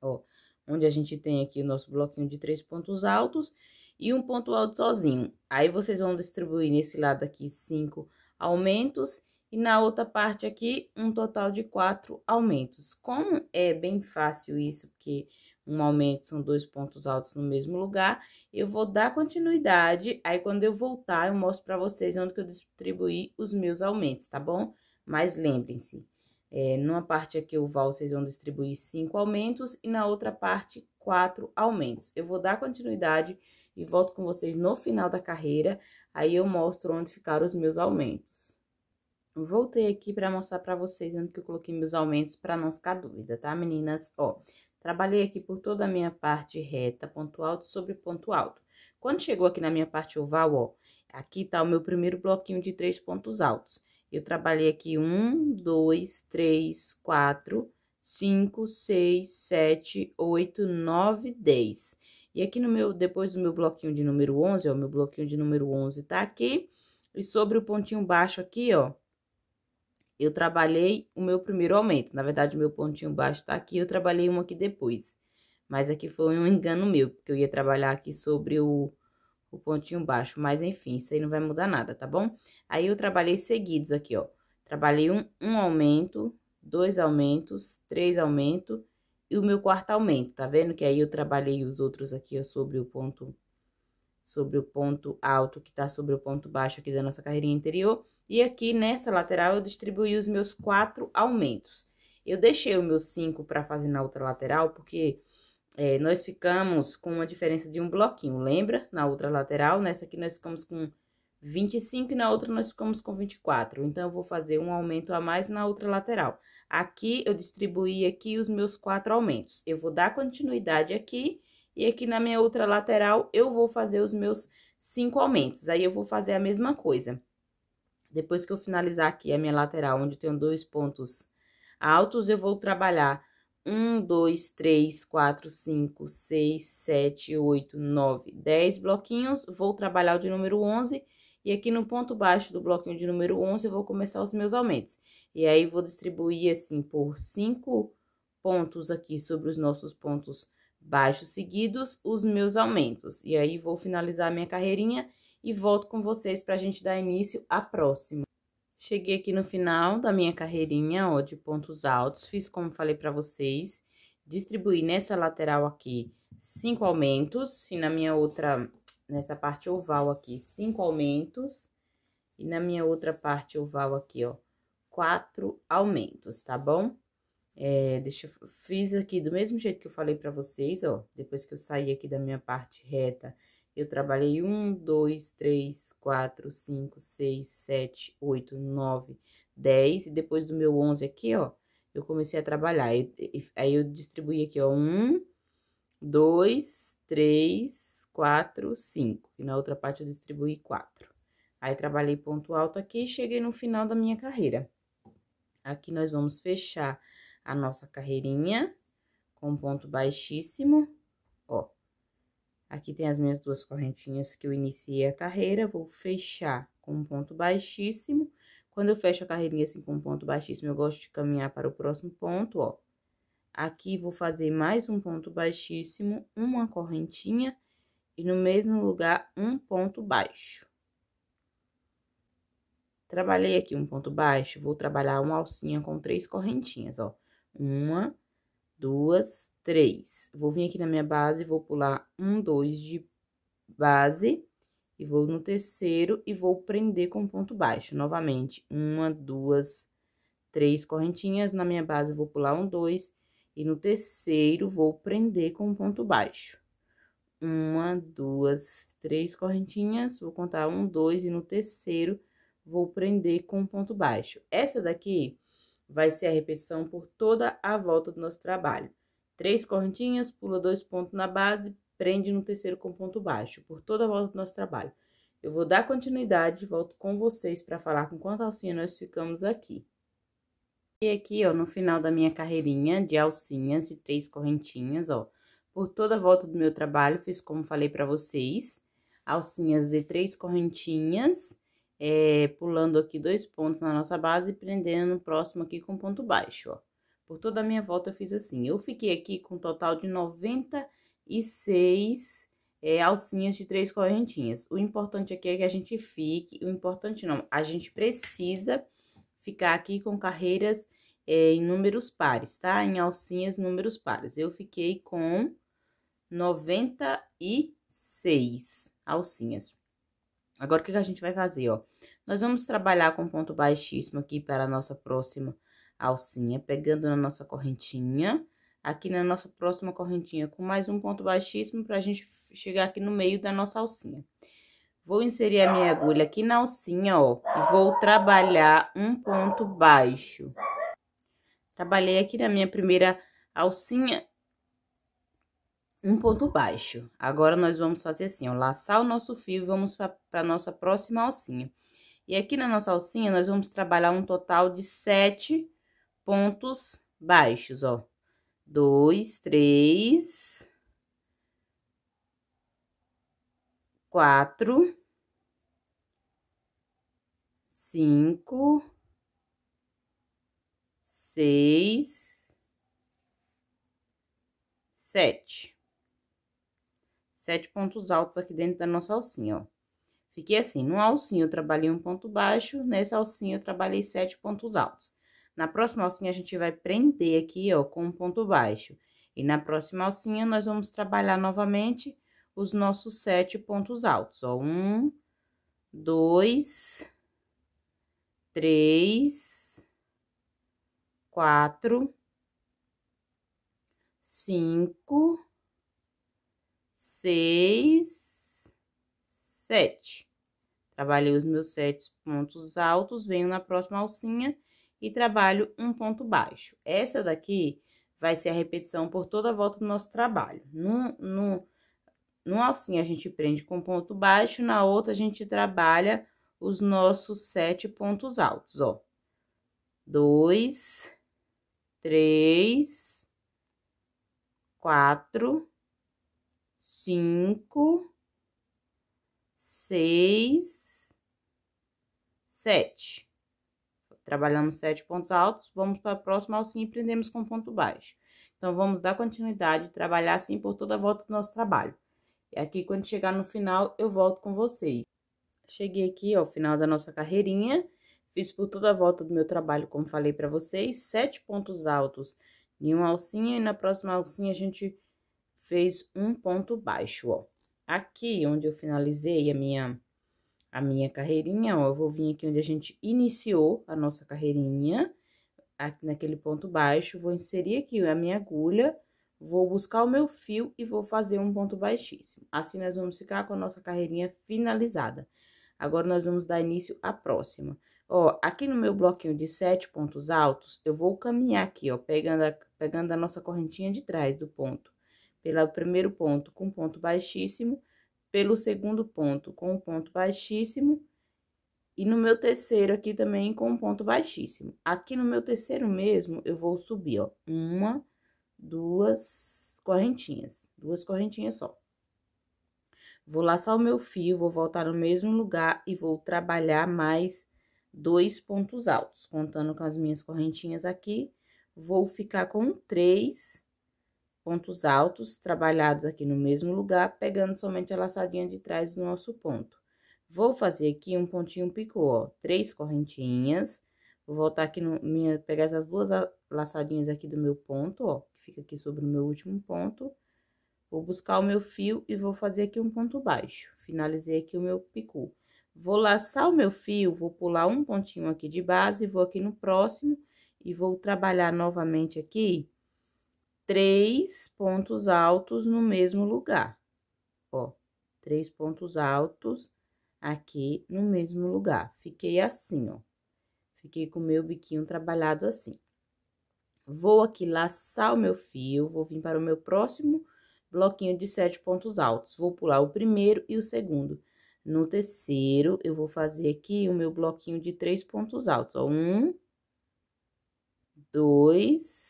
ó, onde a gente tem aqui o nosso bloquinho de três pontos altos, e um ponto alto sozinho. Aí, vocês vão distribuir nesse lado aqui cinco aumentos e na outra parte aqui um total de quatro aumentos. Como é bem fácil isso, porque um aumento são dois pontos altos no mesmo lugar, eu vou dar continuidade, aí quando eu voltar eu mostro para vocês onde que eu distribuí os meus aumentos, tá bom? Mas lembrem-se, é, numa parte aqui oval vocês vão distribuir cinco aumentos e na outra parte quatro aumentos. Eu vou dar continuidade e volto com vocês no final da carreira, aí eu mostro onde ficaram os meus aumentos. Voltei aqui para mostrar para vocês onde que eu coloquei meus aumentos para não ficar dúvida, tá, meninas? Ó, trabalhei aqui por toda a minha parte reta, ponto alto sobre ponto alto. Quando chegou aqui na minha parte oval, ó, aqui tá o meu primeiro bloquinho de três pontos altos. Eu trabalhei aqui um, dois, três, quatro, cinco, seis, sete, oito, nove, dez. E aqui no meu, depois do meu bloquinho de número 11, ó, meu bloquinho de número 11 tá aqui. E sobre o pontinho baixo aqui, ó, eu trabalhei o meu primeiro aumento. Na verdade, meu pontinho baixo tá aqui, eu trabalhei um aqui depois. Mas aqui foi um engano meu, porque eu ia trabalhar aqui sobre o, o pontinho baixo. Mas, enfim, isso aí não vai mudar nada, tá bom? Aí, eu trabalhei seguidos aqui, ó. Trabalhei um, um aumento, dois aumentos, três aumentos e o meu quarto aumento, tá vendo? Que aí eu trabalhei os outros aqui, ó, sobre o ponto sobre o ponto alto que tá sobre o ponto baixo aqui da nossa carreirinha interior. E aqui nessa lateral eu distribuí os meus quatro aumentos. Eu deixei o meu cinco para fazer na outra lateral, porque é, nós ficamos com uma diferença de um bloquinho, lembra? Na outra lateral, nessa aqui nós ficamos com 25 e na outra nós ficamos com 24. Então, eu vou fazer um aumento a mais na outra lateral. Aqui eu distribuí aqui os meus quatro aumentos. Eu vou dar continuidade aqui e aqui na minha outra lateral eu vou fazer os meus cinco aumentos. Aí eu vou fazer a mesma coisa. Depois que eu finalizar aqui a minha lateral, onde eu tenho dois pontos altos, eu vou trabalhar um, dois, três, quatro, cinco, seis, sete, oito, nove, dez bloquinhos. Vou trabalhar o de número 11 e aqui no ponto baixo do bloquinho de número 11 eu vou começar os meus aumentos. E aí, vou distribuir assim por cinco pontos aqui sobre os nossos pontos baixos seguidos, os meus aumentos. E aí, vou finalizar minha carreirinha e volto com vocês para a gente dar início à próxima. Cheguei aqui no final da minha carreirinha, ó, de pontos altos. Fiz como falei para vocês, distribuí nessa lateral aqui cinco aumentos, e na minha outra, nessa parte oval aqui, cinco aumentos, e na minha outra parte oval aqui, ó, quatro aumentos, tá bom? É, deixa eu, fiz aqui do mesmo jeito que eu falei pra vocês, ó, depois que eu saí aqui da minha parte reta, eu trabalhei um, dois, três, quatro, cinco, seis, sete, oito, nove, dez, e depois do meu onze aqui, ó, eu comecei a trabalhar. e, aí eu distribuí aqui, ó, um, dois, três, quatro, cinco, e na outra parte eu distribuí quatro. Aí, trabalhei ponto alto aqui e cheguei no final da minha carreira. Aqui nós vamos fechar a nossa carreirinha com ponto baixíssimo, ó. Aqui tem as minhas duas correntinhas que eu iniciei a carreira, vou fechar com um ponto baixíssimo. Quando eu fecho a carreirinha assim com um ponto baixíssimo, eu gosto de caminhar para o próximo ponto, ó. Aqui vou fazer mais um ponto baixíssimo, uma correntinha e no mesmo lugar um ponto baixo. Trabalhei aqui um ponto baixo, vou trabalhar uma alcinha com três correntinhas, ó. Uma, duas, três. Vou vir aqui na minha base, vou pular um, dois de base, e vou no terceiro e vou prender com ponto baixo. Novamente, uma, duas, três correntinhas, na minha base vou pular um, dois, e no terceiro vou prender com ponto baixo. Uma, duas, três correntinhas, vou contar um, dois, e no terceiro vou prender com um ponto baixo. Essa daqui vai ser a repetição por toda a volta do nosso trabalho. Três correntinhas, pula dois pontos na base, prende no terceiro com ponto baixo, por toda a volta do nosso trabalho. Eu vou dar continuidade, volto com vocês para falar com quanta alcinha nós ficamos aqui. E aqui, ó, no final da minha carreirinha de alcinhas e três correntinhas, ó, por toda a volta do meu trabalho, fiz como falei para vocês, alcinhas de três correntinhas, é, pulando aqui dois pontos na nossa base e prendendo no próximo aqui com ponto baixo, ó. Por toda a minha volta eu fiz assim. Eu fiquei aqui com um total de 96 é, alcinhas de três correntinhas. O importante aqui é que a gente fique, o importante não, a gente precisa ficar aqui com carreiras é, em números pares, tá? Em alcinhas números pares. Eu fiquei com 96 alcinhas. Agora, o que a gente vai fazer, ó? Nós vamos trabalhar com ponto baixíssimo aqui para a nossa próxima alcinha, pegando na nossa correntinha, aqui na nossa próxima correntinha com mais um ponto baixíssimo para a gente chegar aqui no meio da nossa alcinha. Vou inserir a minha agulha aqui na alcinha, ó, e vou trabalhar um ponto baixo. Trabalhei aqui na minha primeira alcinha um ponto baixo. Agora, nós vamos fazer assim, ó, laçar o nosso fio e vamos para a nossa próxima alcinha. E aqui na nossa alcinha, nós vamos trabalhar um total de sete pontos baixos, ó. Dois, três, quatro, cinco, seis, sete sete pontos altos aqui dentro da nossa alcinha, ó. Fiquei assim, no alcinho eu trabalhei um ponto baixo, nessa alcinha eu trabalhei sete pontos altos. Na próxima alcinha, a gente vai prender aqui, ó, com um ponto baixo. E na próxima alcinha, nós vamos trabalhar novamente os nossos sete pontos altos, ó. Um, dois, três, quatro, cinco, seis, sete. Trabalhei os meus sete pontos altos, venho na próxima alcinha e trabalho um ponto baixo. Essa daqui vai ser a repetição por toda a volta do nosso trabalho. No, no, no alcinha a gente prende com ponto baixo, na outra a gente trabalha os nossos sete pontos altos, ó. Dois, três, quatro, cinco, seis, sete. Trabalhamos sete pontos altos, vamos para a próxima alcinha e prendemos com ponto baixo. Então, vamos dar continuidade e trabalhar assim por toda a volta do nosso trabalho. E aqui, quando chegar no final, eu volto com vocês. Cheguei aqui ao final da nossa carreirinha, fiz por toda a volta do meu trabalho, como falei para vocês, sete pontos altos em uma alcinha, e na próxima alcinha a gente fez um ponto baixo, ó. Aqui, onde eu finalizei a minha, a minha carreirinha, ó, eu vou vir aqui onde a gente iniciou a nossa carreirinha, aqui naquele ponto baixo, vou inserir aqui a minha agulha, vou buscar o meu fio e vou fazer um ponto baixíssimo. Assim, nós vamos ficar com a nossa carreirinha finalizada. Agora, nós vamos dar início à próxima. Ó, aqui no meu bloquinho de sete pontos altos, eu vou caminhar aqui, ó, pegando a, pegando a nossa correntinha de trás do ponto pelo primeiro ponto com ponto baixíssimo, pelo segundo ponto com ponto baixíssimo e no meu terceiro aqui também com ponto baixíssimo. Aqui no meu terceiro mesmo, eu vou subir, ó, uma, duas correntinhas, duas correntinhas só. Vou laçar o meu fio, vou voltar no mesmo lugar e vou trabalhar mais dois pontos altos, contando com as minhas correntinhas aqui. Vou ficar com três pontos altos trabalhados aqui no mesmo lugar, pegando somente a laçadinha de trás do nosso ponto. Vou fazer aqui um pontinho picô, ó, três correntinhas. Vou voltar aqui, no, minha, pegar essas duas laçadinhas aqui do meu ponto, ó, que fica aqui sobre o meu último ponto. Vou buscar o meu fio e vou fazer aqui um ponto baixo. Finalizei aqui o meu picô. Vou laçar o meu fio, vou pular um pontinho aqui de base, vou aqui no próximo e vou trabalhar novamente aqui três pontos altos no mesmo lugar. Ó, três pontos altos aqui no mesmo lugar. Fiquei assim, ó. Fiquei com o meu biquinho trabalhado assim. Vou aqui laçar o meu fio, vou vir para o meu próximo bloquinho de sete pontos altos. Vou pular o primeiro e o segundo. No terceiro, eu vou fazer aqui o meu bloquinho de três pontos altos, ó. Um, dois,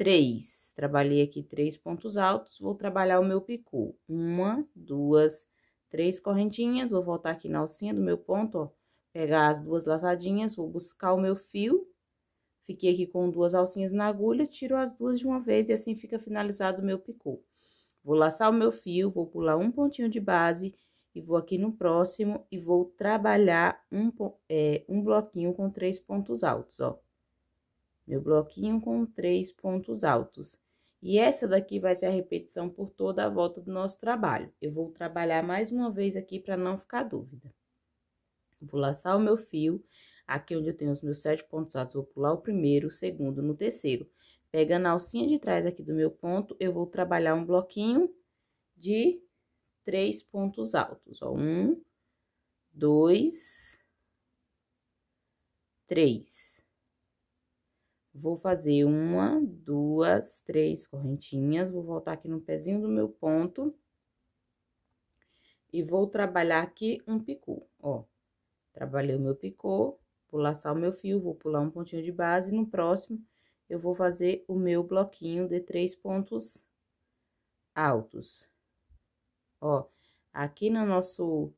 Três, Trabalhei aqui três pontos altos, vou trabalhar o meu picô. Uma, duas, três correntinhas, vou voltar aqui na alcinha do meu ponto, ó. Pegar as duas laçadinhas, vou buscar o meu fio. Fiquei aqui com duas alcinhas na agulha, tiro as duas de uma vez e assim fica finalizado o meu picô. Vou laçar o meu fio, vou pular um pontinho de base e vou aqui no próximo e vou trabalhar um, é, um bloquinho com três pontos altos, ó meu bloquinho com três pontos altos. E essa daqui vai ser a repetição por toda a volta do nosso trabalho. Eu vou trabalhar mais uma vez aqui para não ficar dúvida. Vou laçar o meu fio, aqui onde eu tenho os meus sete pontos altos, vou pular o primeiro, o segundo, no terceiro. Pegando a alcinha de trás aqui do meu ponto, eu vou trabalhar um bloquinho de três pontos altos, ó. Um, dois, três. Vou fazer uma, duas, três correntinhas, vou voltar aqui no pezinho do meu ponto. E vou trabalhar aqui um picô, ó. Trabalhei o meu picô, vou laçar o meu fio, vou pular um pontinho de base. No próximo, eu vou fazer o meu bloquinho de três pontos altos. Ó, aqui no nosso...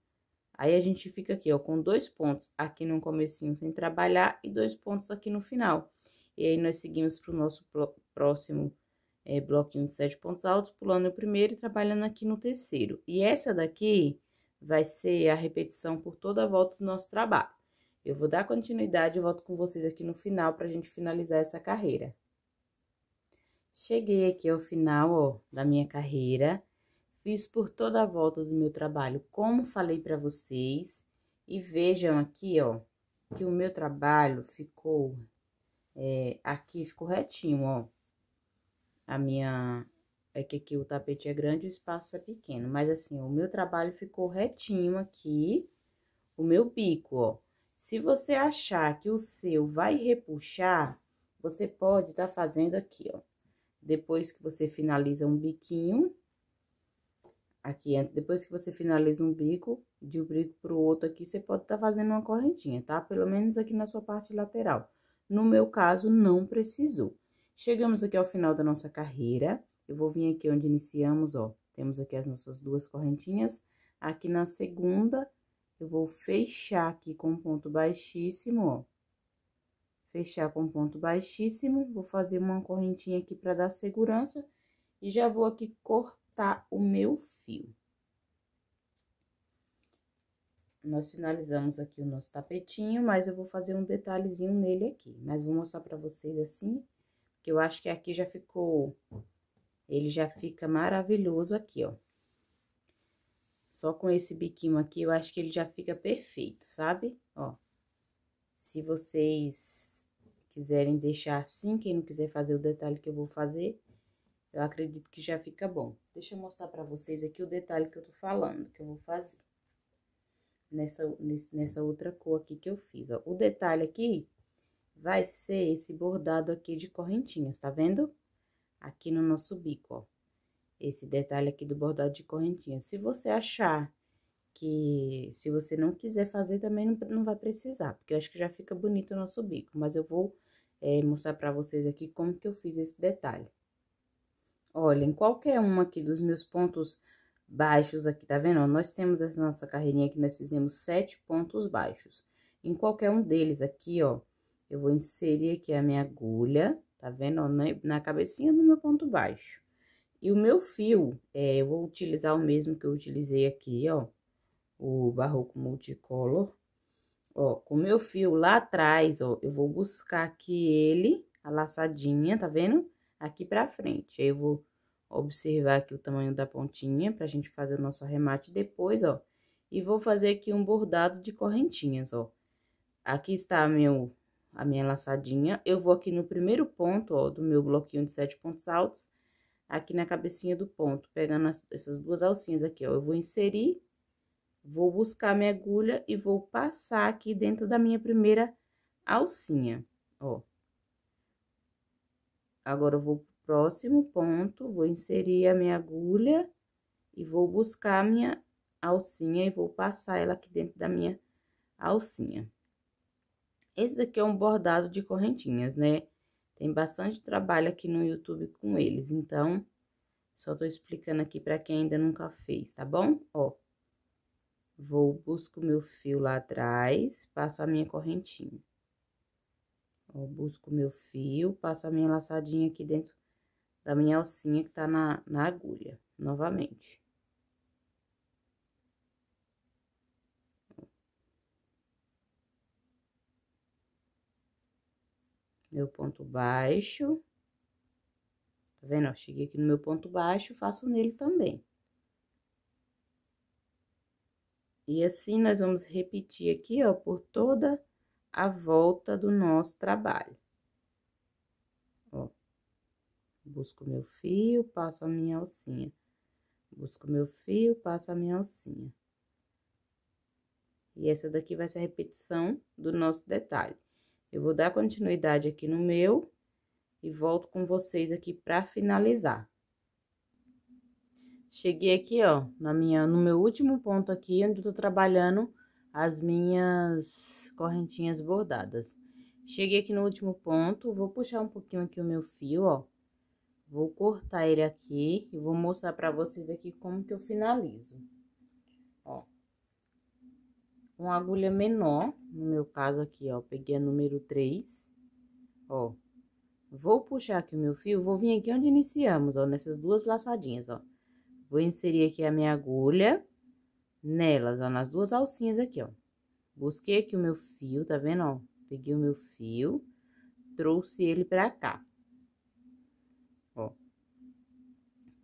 Aí, a gente fica aqui, ó, com dois pontos aqui no comecinho sem trabalhar e dois pontos aqui no final. E aí nós seguimos para o nosso próximo é, eh, bloquinho de sete pontos altos, pulando o primeiro e trabalhando aqui no terceiro. E essa daqui vai ser a repetição por toda a volta do nosso trabalho. Eu vou dar continuidade e volto com vocês aqui no final para a gente finalizar essa carreira. Cheguei aqui ao final, ó, da minha carreira. Fiz por toda a volta do meu trabalho, como falei para vocês. E vejam aqui, ó, que o meu trabalho ficou é, aqui ficou retinho, ó. A minha... É que aqui o tapete é grande e o espaço é pequeno. Mas, assim, o meu trabalho ficou retinho aqui. O meu bico, ó. Se você achar que o seu vai repuxar, você pode tá fazendo aqui, ó. Depois que você finaliza um biquinho, aqui, depois que você finaliza um bico, de um bico pro outro aqui, você pode estar tá fazendo uma correntinha, tá? Pelo menos aqui na sua parte lateral. No meu caso, não precisou. Chegamos aqui ao final da nossa carreira. Eu vou vir aqui onde iniciamos, ó. Temos aqui as nossas duas correntinhas. Aqui na segunda, eu vou fechar aqui com ponto baixíssimo, ó. Fechar com ponto baixíssimo. Vou fazer uma correntinha aqui para dar segurança. E já vou aqui cortar o meu fio nós finalizamos aqui o nosso tapetinho, mas eu vou fazer um detalhezinho nele aqui. Mas vou mostrar pra vocês assim, porque eu acho que aqui já ficou... Ele já fica maravilhoso aqui, ó. Só com esse biquinho aqui, eu acho que ele já fica perfeito, sabe? Ó. Se vocês quiserem deixar assim, quem não quiser fazer o detalhe que eu vou fazer, eu acredito que já fica bom. Deixa eu mostrar pra vocês aqui o detalhe que eu tô falando, que eu vou fazer nessa, nessa outra cor aqui que eu fiz, ó. O detalhe aqui vai ser esse bordado aqui de correntinhas, tá vendo? Aqui no nosso bico, ó. Esse detalhe aqui do bordado de correntinhas. Se você achar que se você não quiser fazer, também não, não vai precisar, porque eu acho que já fica bonito o nosso bico. Mas eu vou é, mostrar pra vocês aqui como que eu fiz esse detalhe. Olha, em qualquer um aqui dos meus pontos baixos aqui, tá vendo? Nós temos essa nossa carreirinha que nós fizemos sete pontos baixos. Em qualquer um deles aqui, ó, eu vou inserir aqui a minha agulha, tá vendo? Na, cabecinha do meu ponto baixo. E o meu fio, é, eu vou utilizar o mesmo que eu utilizei aqui, ó, o Barroco Multicolor. Ó, com o meu fio lá atrás, ó, eu vou buscar aqui ele, a laçadinha, tá vendo? Aqui pra frente. Aí eu vou observar aqui o tamanho da pontinha para a gente fazer o nosso arremate depois, ó. E vou fazer aqui um bordado de correntinhas, ó. Aqui está a, meu, a minha laçadinha. Eu vou aqui no primeiro ponto, ó, do meu bloquinho de sete pontos altos, aqui na cabecinha do ponto, pegando as, essas duas alcinhas aqui, ó. Eu vou inserir, vou buscar minha agulha e vou passar aqui dentro da minha primeira alcinha, ó. Agora, eu vou Próximo ponto, vou inserir a minha agulha e vou buscar a minha alcinha e vou passar ela aqui dentro da minha alcinha. Esse daqui é um bordado de correntinhas, né? Tem bastante trabalho aqui no YouTube com eles, então, só tô explicando aqui pra quem ainda nunca fez, tá bom? Ó, vou, busco meu fio lá atrás, passo a minha correntinha. Ó, busco meu fio, passo a minha laçadinha aqui dentro da minha alcinha que tá na, na agulha, novamente. Meu ponto baixo. Tá vendo? Eu cheguei aqui no meu ponto baixo, faço nele também. E assim, nós vamos repetir aqui, ó, por toda a volta do nosso trabalho. Busco meu fio, passo a minha alcinha. Busco meu fio, passo a minha alcinha. E essa daqui vai ser a repetição do nosso detalhe. Eu vou dar continuidade aqui no meu e volto com vocês aqui para finalizar. Cheguei aqui, ó, na minha, no meu último ponto aqui, onde eu tô trabalhando as minhas correntinhas bordadas. Cheguei aqui no último ponto, vou puxar um pouquinho aqui o meu fio, ó, Vou cortar ele aqui e vou mostrar pra vocês aqui como que eu finalizo. Ó. Uma agulha menor, no meu caso aqui, ó, peguei a número 3. Ó. Vou puxar aqui o meu fio, vou vir aqui onde iniciamos, ó, nessas duas laçadinhas, ó. Vou inserir aqui a minha agulha nelas, ó, nas duas alcinhas aqui, ó. Busquei aqui o meu fio, tá vendo, ó? Peguei o meu fio, trouxe ele pra cá.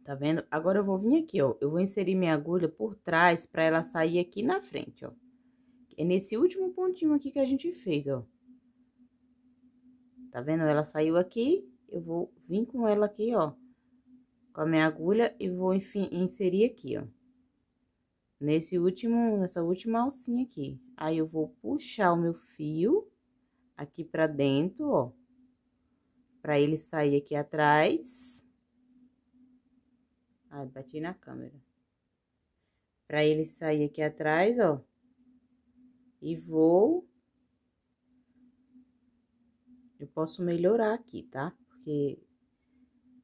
tá vendo? Agora eu vou vir aqui, ó, eu vou inserir minha agulha por trás pra ela sair aqui na frente, ó. É nesse último pontinho aqui que a gente fez, ó. Tá vendo? Ela saiu aqui, eu vou vir com ela aqui, ó, com a minha agulha e vou enfim, inserir aqui, ó. Nesse último, nessa última alcinha aqui. Aí eu vou puxar o meu fio aqui pra dentro, ó, pra ele sair aqui atrás. Ah, bati na câmera. Pra ele sair aqui atrás, ó. E vou... Eu posso melhorar aqui, tá? Porque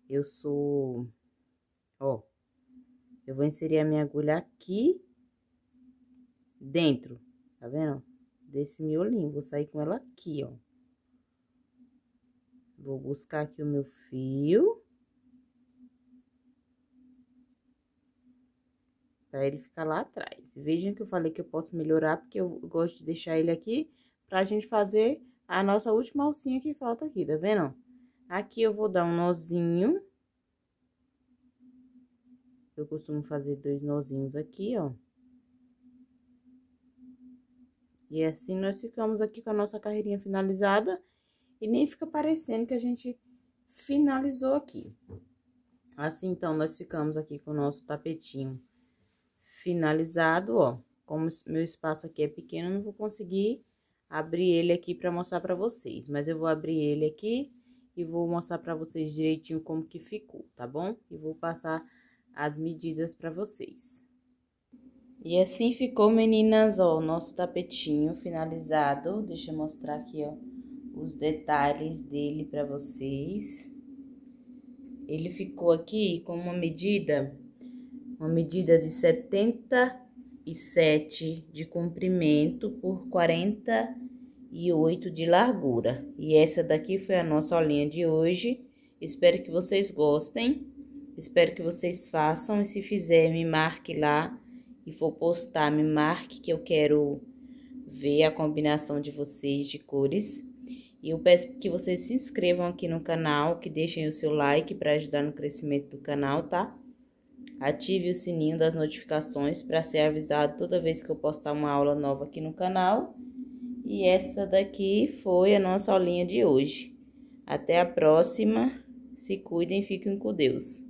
eu sou... Ó. Eu vou inserir a minha agulha aqui dentro, tá vendo? Desse miolinho. Vou sair com ela aqui, ó. Vou buscar aqui o meu fio. para Ele fica lá atrás. Vejam que eu falei que eu posso melhorar, porque eu gosto de deixar ele aqui pra gente fazer a nossa última alcinha que falta aqui, tá vendo? Aqui eu vou dar um nozinho. Eu costumo fazer dois nozinhos aqui, ó. E assim nós ficamos aqui com a nossa carreirinha finalizada. E nem fica parecendo que a gente finalizou aqui. Assim, então, nós ficamos aqui com o nosso tapetinho finalizado, ó. Como meu espaço aqui é pequeno, não vou conseguir abrir ele aqui para mostrar para vocês. Mas eu vou abrir ele aqui e vou mostrar para vocês direitinho como que ficou, tá bom? E vou passar as medidas para vocês. E assim ficou, meninas, ó, o nosso tapetinho finalizado. Deixa eu mostrar aqui, ó, os detalhes dele para vocês. Ele ficou aqui com uma medida uma medida de 77 de comprimento por 48 de largura. E essa daqui foi a nossa olhinha de hoje. Espero que vocês gostem. Espero que vocês façam e se fizer, me marque lá e for postar, me marque que eu quero ver a combinação de vocês de cores. E eu peço que vocês se inscrevam aqui no canal, que deixem o seu like para ajudar no crescimento do canal, tá? Ative o sininho das notificações para ser avisado toda vez que eu postar uma aula nova aqui no canal. E essa daqui foi a nossa aulinha de hoje. Até a próxima. Se cuidem, fiquem com Deus.